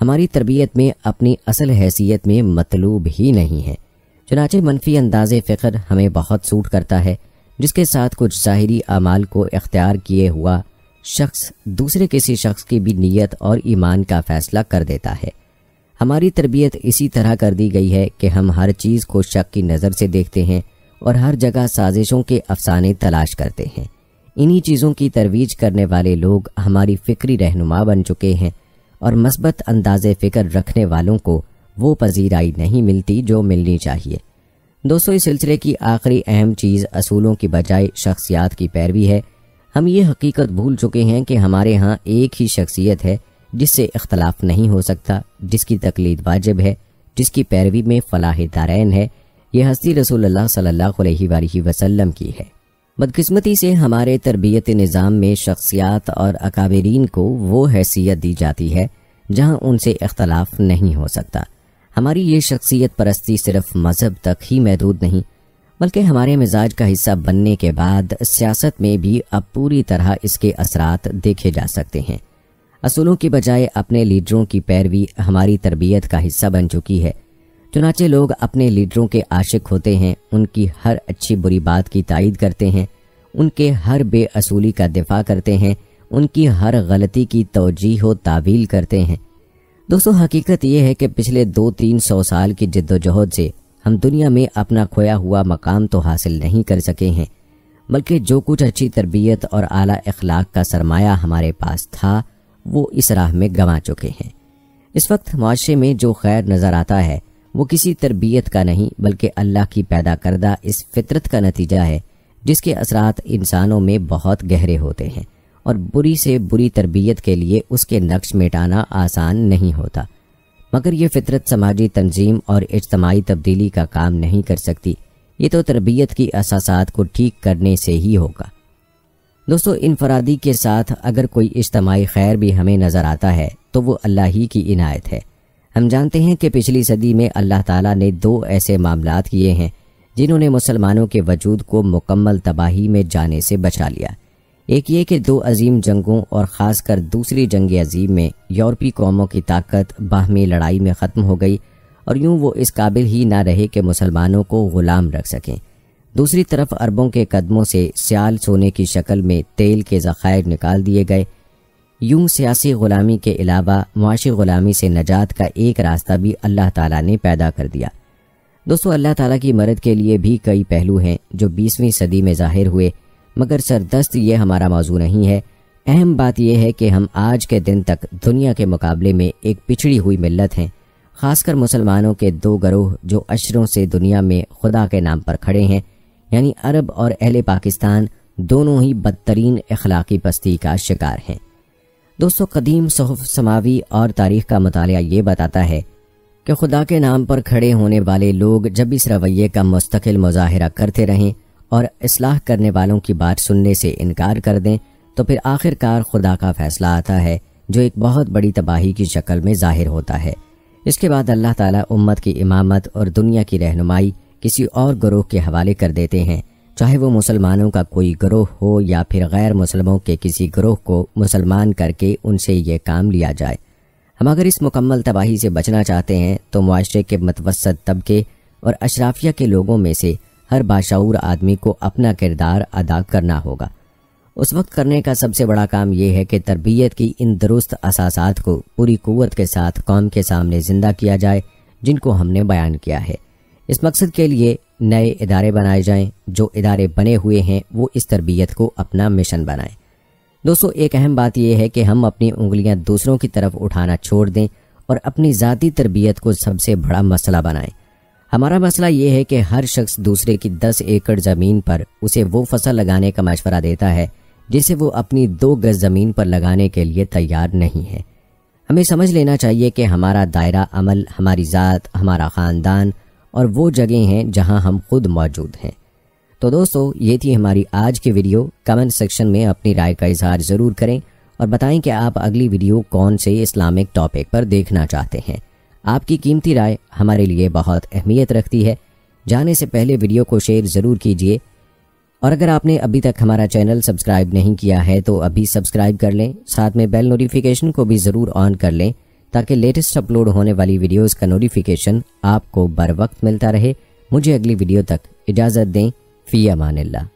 हमारी तरबियत में अपनी असल हैसियत में मतलूब ही नहीं है चुनाच मनफी अंदाज फ़िक्र हमें बहुत सूट करता है जिसके साथ कुछ ज़ाहरी अमाल को अख्तियार किए हुआ शख्स दूसरे किसी शख्स की भी नीयत और ईमान का फैसला कर देता है हमारी तरबियत इसी तरह कर दी गई है कि हम हर चीज़ को शक की नज़र से देखते हैं और हर जगह साजिशों के अफसाने तलाश करते हैं इन्हीं चीज़ों की तरवीज करने वाले लोग हमारी फ़िक्री रहनुमा बन चुके हैं और मस्बत अंदाज फ़िक्र रखने वालों को वो पजीराई नहीं मिलती जो मिलनी चाहिए दोस्तों इस सिलसिले की आखिरी अहम चीज़ असूलों की बजाय शख्सियात की पैरवी है हम ये हकीकत भूल चुके हैं कि हमारे यहाँ एक ही शख्सियत है जिससे इख्तलाफ नहीं हो सकता जिसकी तकलीद वाजिब है जिसकी पैरवी में फलाह दारैन है यह हस्ती रसूल सल्लल्लाहु अलैहि वसल्लम की है बदकिस्मती से हमारे तरबियत निज़ाम में शख्सियात और अकाबरीन को वो हैसियत दी जाती है जहाँ उनसे इख्तलाफ नहीं हो सकता हमारी ये शख्सियत परस्ती सिर्फ मज़हब तक ही महदूद नहीं बल्कि हमारे मिजाज का हिस्सा बनने के बाद सियासत में भी अब पूरी तरह इसके असरात देखे जा सकते हैं असूलों की बजाय अपने लीडरों की पैरवी हमारी तरबियत का हिस्सा बन चुकी है चुनाचे लोग अपने लीडरों के आशिक होते हैं उनकी हर अच्छी बुरी बात की तायद करते हैं उनके हर बेअसूली का दिफा करते हैं उनकी हर गलती की तोजीह तावील करते हैं दोस्तों हकीकत यह है कि पिछले दो तीन सौ साल की जद्दोजहद से हम दुनिया में अपना खोया हुआ मकाम तो हासिल नहीं कर सके हैं बल्कि जो कुछ अच्छी तरबियत और आला अखलाक का सरमाया हमारे पास था वो इस राह में गंवा चुके हैं इस वक्त माशरे में जो खैर नज़र आता है वो किसी तरबियत का नहीं बल्कि अल्लाह की पैदा करदा इस फितरत का नतीजा है जिसके असरात इंसानों में बहुत गहरे होते हैं और बुरी से बुरी तरबियत के लिए उसके नक्श मिटाना आसान नहीं होता मगर ये फितरत समाजी तंजीम और इज्तमाही तब्दीली का काम नहीं कर सकती ये तो तरबियत की असासात को ठीक करने से ही होगा दोस्तों इनफरादी के साथ अगर कोई इज्तमाही खैर भी हमें नज़र आता है तो वो अल्लाह ही की इनायत है हम जानते हैं कि पिछली सदी में अल्लाह ताला ने दो ऐसे मामला किए हैं जिन्होंने मुसलमानों के वजूद को मुकम्मल तबाही में जाने से बचा लिया एक ये कि दो अजीम जंगों और ख़ासकर दूसरी जंग अजीम में यूरोपी कौमों की ताकत बाहमी लड़ाई में ख़त्म हो गई और यूं वो इस काबिल ही ना रहे कि मुसलमानों को ग़ुलाम रख सकें दूसरी तरफ अरबों के कदमों से सियाल सोने की शक्ल में तेल के ज़ख़ायर निकाल दिए गए यूं सियासी ग़ुलामी के अलावा मुआशी ग़ुलामी से नजात का एक रास्ता भी अल्लाह ताला ने पैदा कर दिया दोस्तों अल्लाह ताला की मदद के लिए भी कई पहलू हैं जो बीसवीं सदी में जाहिर हुए मगर सरदस्त ये हमारा मौजू नहीं है अहम बात यह है कि हम आज के दिन तक दुनिया के मुकाबले में एक पिछड़ी हुई मिलत हैं खासकर मुसलमानों के दो गरोह जो अशरों से दुनिया में खुदा के नाम पर खड़े हैं यानी अरब और अहल पाकिस्तान दोनों ही बदतरीन अखलाकी पस्ती का शिकार हैं दोस्तों कदीम सहफ समावी और तारीख का मताल ये बताता है कि खुदा के नाम पर खड़े होने वाले लोग जब इस रवैये का मुस्तकिल मुजाहरा करते रहें और इसलाह करने वालों की बात सुनने से इनकार कर दें तो फिर आखिरकार खुदा का फैसला आता है जो एक बहुत बड़ी तबाही की शक्ल में जाहिर होता है इसके बाद अल्लाह ताला उम्मत की इमामत और दुनिया की रहनुमाई किसी और ग्रोह के हवाले कर देते हैं चाहे वो मुसलमानों का कोई ग्रोह हो या फिर गैर मुसलमों के किसी ग्रोह को मुसलमान करके उनसे ये काम लिया जाए हम अगर इस मुकम्मल तबाही से बचना चाहते हैं तो मुआरे के मतवसत तबके और अशराफिया के लोगों में से हर बाशाऊर आदमी को अपना किरदार अदा करना होगा उस वक्त करने का सबसे बड़ा काम यह है कि तरबियत की इन दुरुस्त असासात को पूरी क़वत के साथ कौम के सामने ज़िंदा किया जाए जिनको हमने बयान किया है इस मकसद के लिए नए इदारे बनाए जाएं जो इदारे बने हुए हैं वो इस तरबियत को अपना मिशन बनाएं दोस्तों एक अहम बात यह है कि हम अपनी उंगलियां दूसरों की तरफ उठाना छोड़ दें और अपनी ज़ाती तरबियत को सबसे बड़ा मसला बनाएं हमारा मसला ये है कि हर शख्स दूसरे की दस एकड़ जमीन पर उसे वो फसल लगाने का मशवरा देता है जिसे वो अपनी दो गज जमीन पर लगाने के लिए तैयार नहीं है हमें समझ लेना चाहिए कि हमारा दायरा अमल हमारी ज़ात हमारा ख़ानदान और वो जगह हैं जहां हम खुद मौजूद हैं तो दोस्तों ये थी हमारी आज की वीडियो कमेंट सेक्शन में अपनी राय का इजहार ज़रूर करें और बताएं कि आप अगली वीडियो कौन से इस्लामिक टॉपिक पर देखना चाहते हैं आपकी कीमती राय हमारे लिए बहुत अहमियत रखती है जाने से पहले वीडियो को शेयर ज़रूर कीजिए और अगर आपने अभी तक हमारा चैनल सब्सक्राइब नहीं किया है तो अभी सब्सक्राइब कर लें साथ में बेल नोटिफिकेशन को भी ज़रूर ऑन कर लें ताकि लेटेस्ट अपलोड होने वाली वीडियोस का नोटिफिकेशन आपको बर वक्त मिलता रहे मुझे अगली वीडियो तक इजाज़त दें फ़ी अमानिल्ला